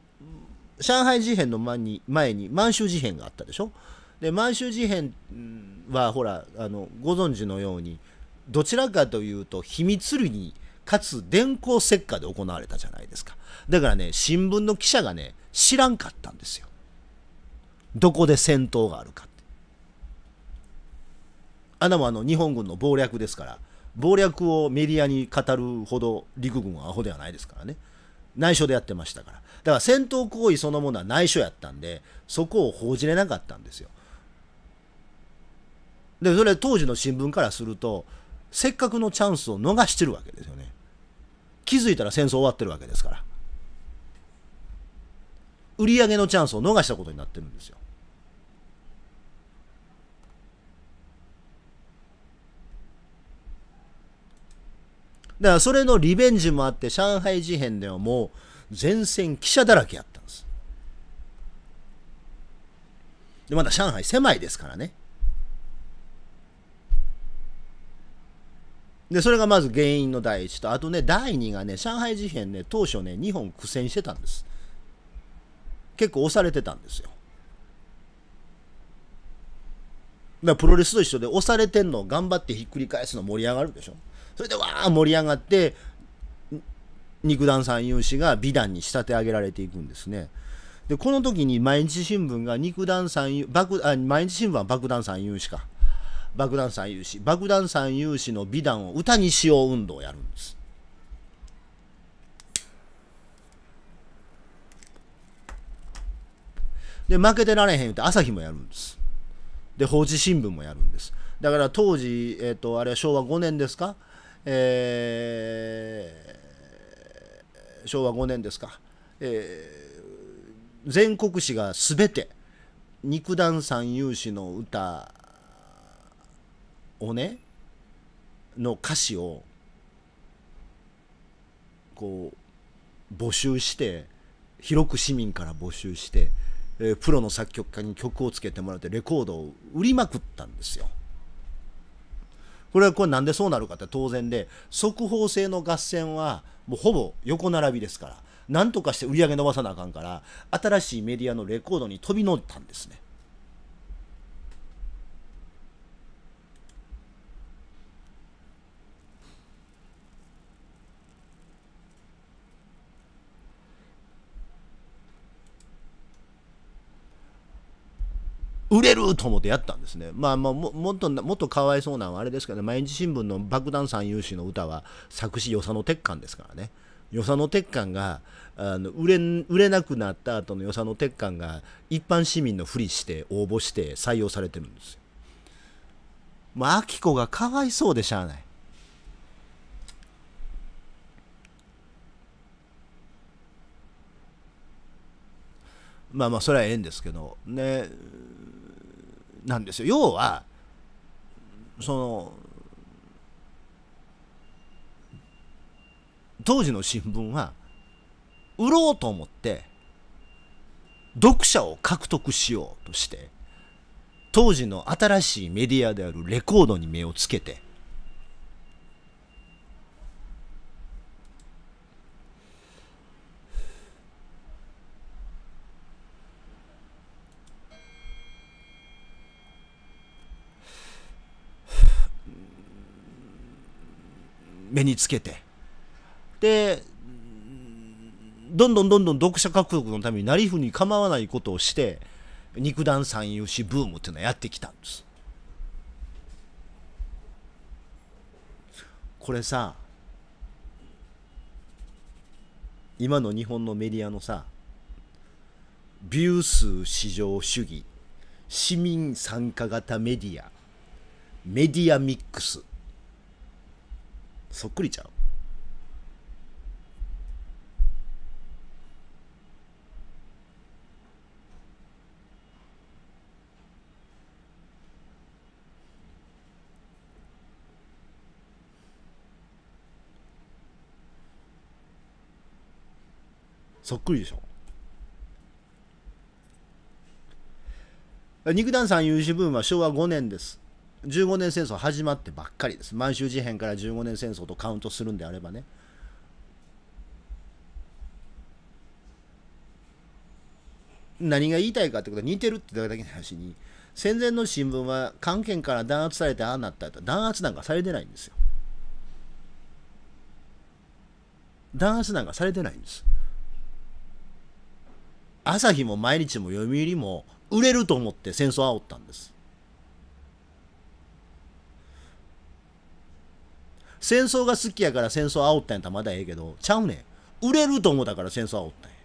上海事変の前に前に満州事変があったでしょ。で、満州事変はほら、あのご存知のように、どちらかというと秘密裏に、かつ電光石火で行われたじゃないですか。だからね、新聞の記者がね、知らんかったんですよ。どこで戦闘があるか。あなもあの日本軍の謀略ですから、謀略をメディアに語るほど陸軍はアホではないですからね。内緒でやってましたから。だから戦闘行為そのものは内緒やったんで、そこを報じれなかったんですよ。で、それ当時の新聞からすると、せっかくのチャンスを逃してるわけですよね。気づいたら戦争終わってるわけですから。売り上げのチャンスを逃したことになってるんですよ。だからそれのリベンジもあって上海事変ではもう前線記者だらけやったんです。でまだ上海狭いですからね。でそれがまず原因の第一とあとね第二がね上海事変ね当初ね日本苦戦してたんです。結構押されてたんですよ。だプロレスと一緒で押されてんのを頑張ってひっくり返すの盛り上がるでしょ。それでわー盛り上がって肉弾三融士が美談に仕立て上げられていくんですね。でこの時に毎日新聞が肉弾三遊爆あ毎日新聞は爆弾三融士か爆弾三融士爆弾三融士の美談を歌にしよう運動をやるんです。で負けてられへん言って朝日もやるんです。で法治新聞もやるんです。だから当時、えーと、とあれは昭和5年ですかえー、昭和5年ですか、えー、全国紙が全て肉弾三勇士の歌をねの歌詞をこう募集して広く市民から募集して、えー、プロの作曲家に曲をつけてもらってレコードを売りまくったんですよ。これはこれなんでそうなるかって当然で、速報性の合戦はもうほぼ横並びですから、なんとかして売り上げ伸ばさなあかんから、新しいメディアのレコードに飛び乗ったんですね。売れると思ってやったんですね。まあ、まあ、ももっと、もっとかわいそうなのはあれですけど、ね、毎日新聞の爆弾三遊志の歌は作詞与謝野鉄管ですからね。与謝野鉄管があの売れ売れなくなった後の与謝野鉄管が一般市民のふりして応募して採用されてるんですよ。まあ、アキコがかわいそうでしゃあない。まあまあそれはええんですけどねなんですよ要はその当時の新聞は売ろうと思って読者を獲得しようとして当時の新しいメディアであるレコードに目をつけて目につけてでどんどんどんどん読者獲得のためになりふに構わないことをして肉弾三遊史ブームっていうのはやってきたんですこれさ今の日本のメディアのさビュー数至上主義市民参加型メディアメディアミックスそっくりちゃうそっくりでしょ肉団さん融資分は昭和5年です15年戦争始まってばっかりです満州事変から15年戦争とカウントするんであればね何が言いたいかってことは似てるってだけの話に戦前の新聞は関係から弾圧されてああなったと弾圧なんかされてないんですよ弾圧なんかされてないんです朝日も毎日も読売も売れると思って戦争あおったんです戦争が好きやから戦争煽ったんやったらまだええけど、ちゃうねん。売れると思ったから戦争煽ったんや。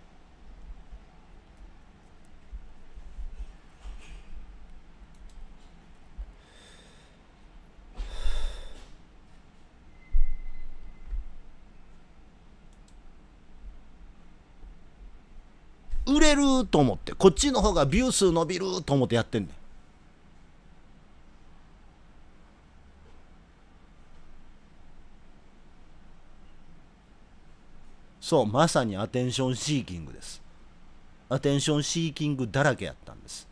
売れると思ってこっちの方がビュー数伸びると思ってやってんねんそう、まさにアテンションシーキングです。アテンションシーキングだらけやったんです。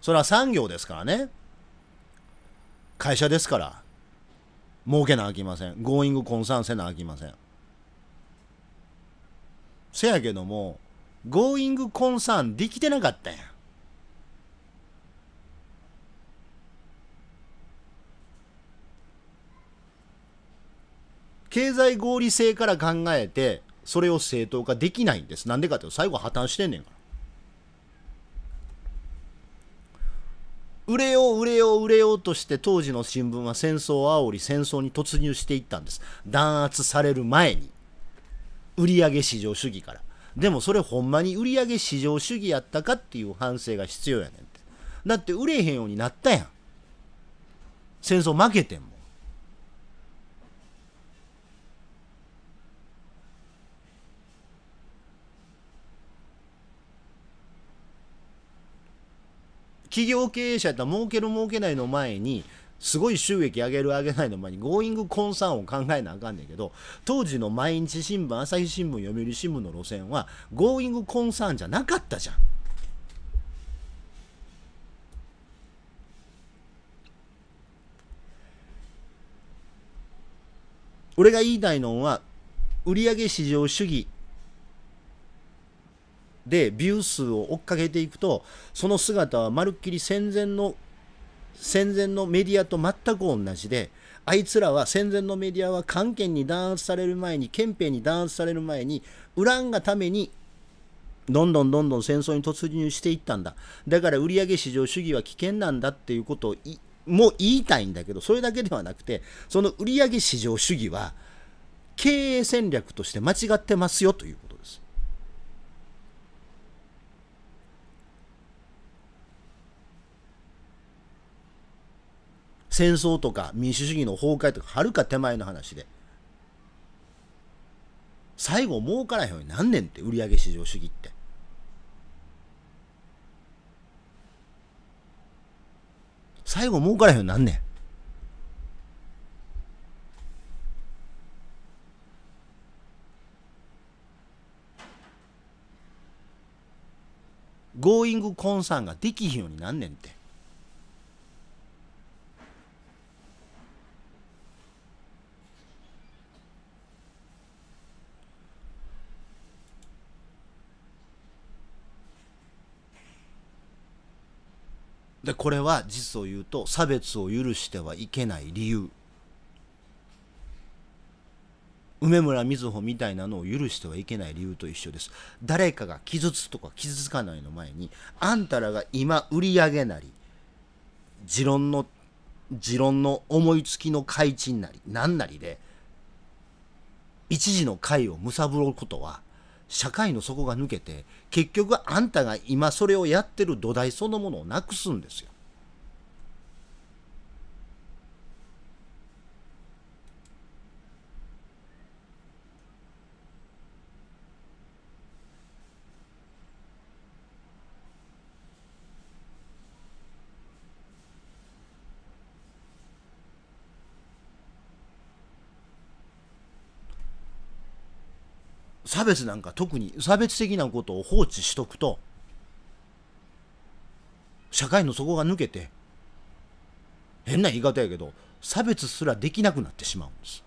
それは産業ですからね。会社ですから。儲けなあきません。ゴーイングコンサーンせなあきません。せやけども、ゴーイングコンサーンできてなかったやん。経済合理性から考えて、それを正当化できないんです。なんでかというと、最後破綻してんねんから。売れよう売れよう売れようとして当時の新聞は戦争を煽り戦争に突入していったんです弾圧される前に売上市場主義からでもそれほんまに売上市場主義やったかっていう反省が必要やねんってだって売れへんようになったやん戦争負けてんもん企業経営者やったら儲ける儲けないの前にすごい収益上げる上げないの前にゴーイングコンサーンを考えなあかんねんけど当時の毎日新聞朝日新聞読売新聞の路線はゴーイングコンサーンじゃなかったじゃん。俺が言いたいのは売上至上主義でビュー数を追っかけていくとその姿はまるっきり戦前の戦前のメディアと全く同じであいつらは戦前のメディアは関憲に弾圧される前に憲兵に弾圧される前に恨んがためにどんどんどんどん戦争に突入していったんだだから売上市場主義は危険なんだっていうことをもう言いたいんだけどそれだけではなくてその売上市場主義は経営戦略として間違ってますよという戦争とか民主主義の崩壊とか、はるか手前の話で。最後儲からへんようになんねんって、売上市場主義って。最後儲からへんようになんねん。ゴーイングコンサーンができひんようになんねんって。でこれは実を言うと差別を許してはいけない理由梅村みずほみたいなのを許してはいけない理由と一緒です誰かが傷つとか傷つかないの前にあんたらが今売り上げなり持論の持論の思いつきの開陳なり何なりで一時の会をむさ貪ることは社会の底が抜けて結局あんたが今それをやってる土台そのものをなくすんですよ。差別なんか特に差別的なことを放置しとくと社会の底が抜けて変な言い方やけど差別すらできなくなってしまうんです。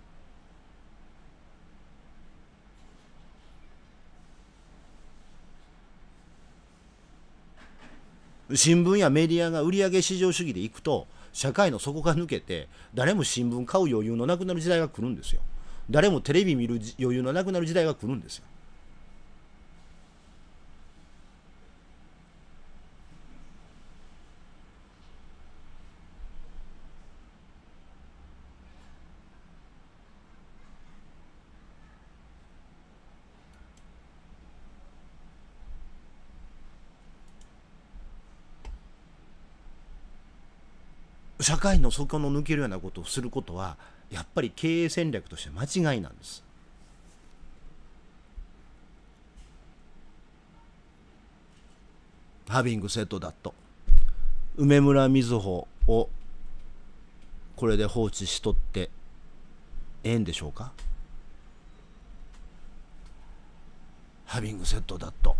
新聞やメディアが売上至上主義でいくと社会の底が抜けて誰も新聞買う余裕のなくなる時代が来るんですよ。誰もテレビ見る余裕のなくなる時代が来るんですよ。社会の底の抜けるようなことをすることはやっぱり経営戦略として間違いなんです。ハビングセットだと梅村みずほをこれで放置しとってええんでしょうかハビングセットだと。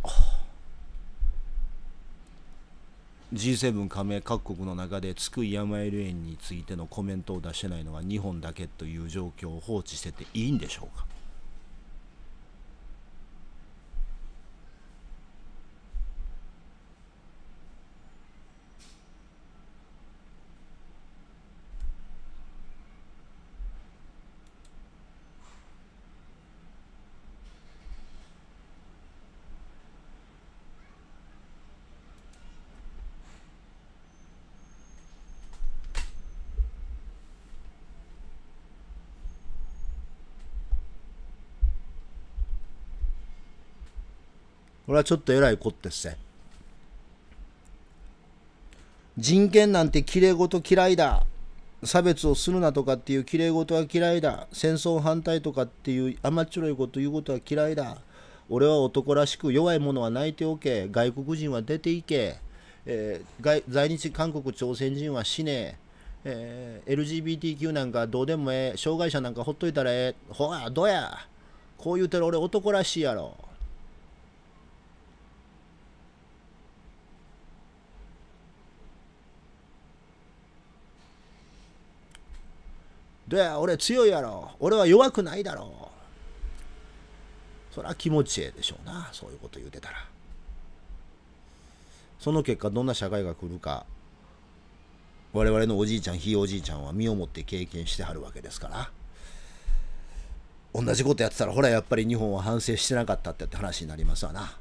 G7 加盟各国の中で津久井やまゆり園についてのコメントを出してないのは日本だけという状況を放置してていいんでしょうかはちょっとえらいこってっせ。人権なんてきれいごと嫌いだ。差別をするなとかっていうきれいごとは嫌いだ。戦争反対とかっていう甘っちょろいこと言うことは嫌いだ。俺は男らしく弱い者は泣いておけ。外国人は出ていけ。えー、在日韓国朝鮮人は死ねえー、LGBTQ なんかどうでもええ、障害者なんかほっといたらええ、ほら、どうや、こう言うてる俺男らしいやろ。で、俺強いやろ。俺は弱くないだろう。そりゃ気持ちええでしょうな。そういうこと言うてたら。その結果、どんな社会が来るか、我々のおじいちゃん、ひいおじいちゃんは身をもって経験してはるわけですから。同じことやってたら、ほら、やっぱり日本は反省してなかったって話になりますわな。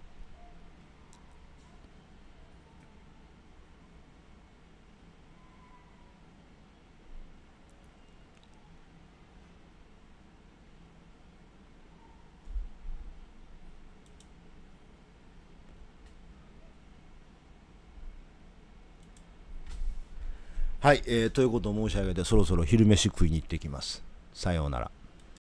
はい、えー、ということを申し上げてそろそろ昼飯食いに行ってきますさようなら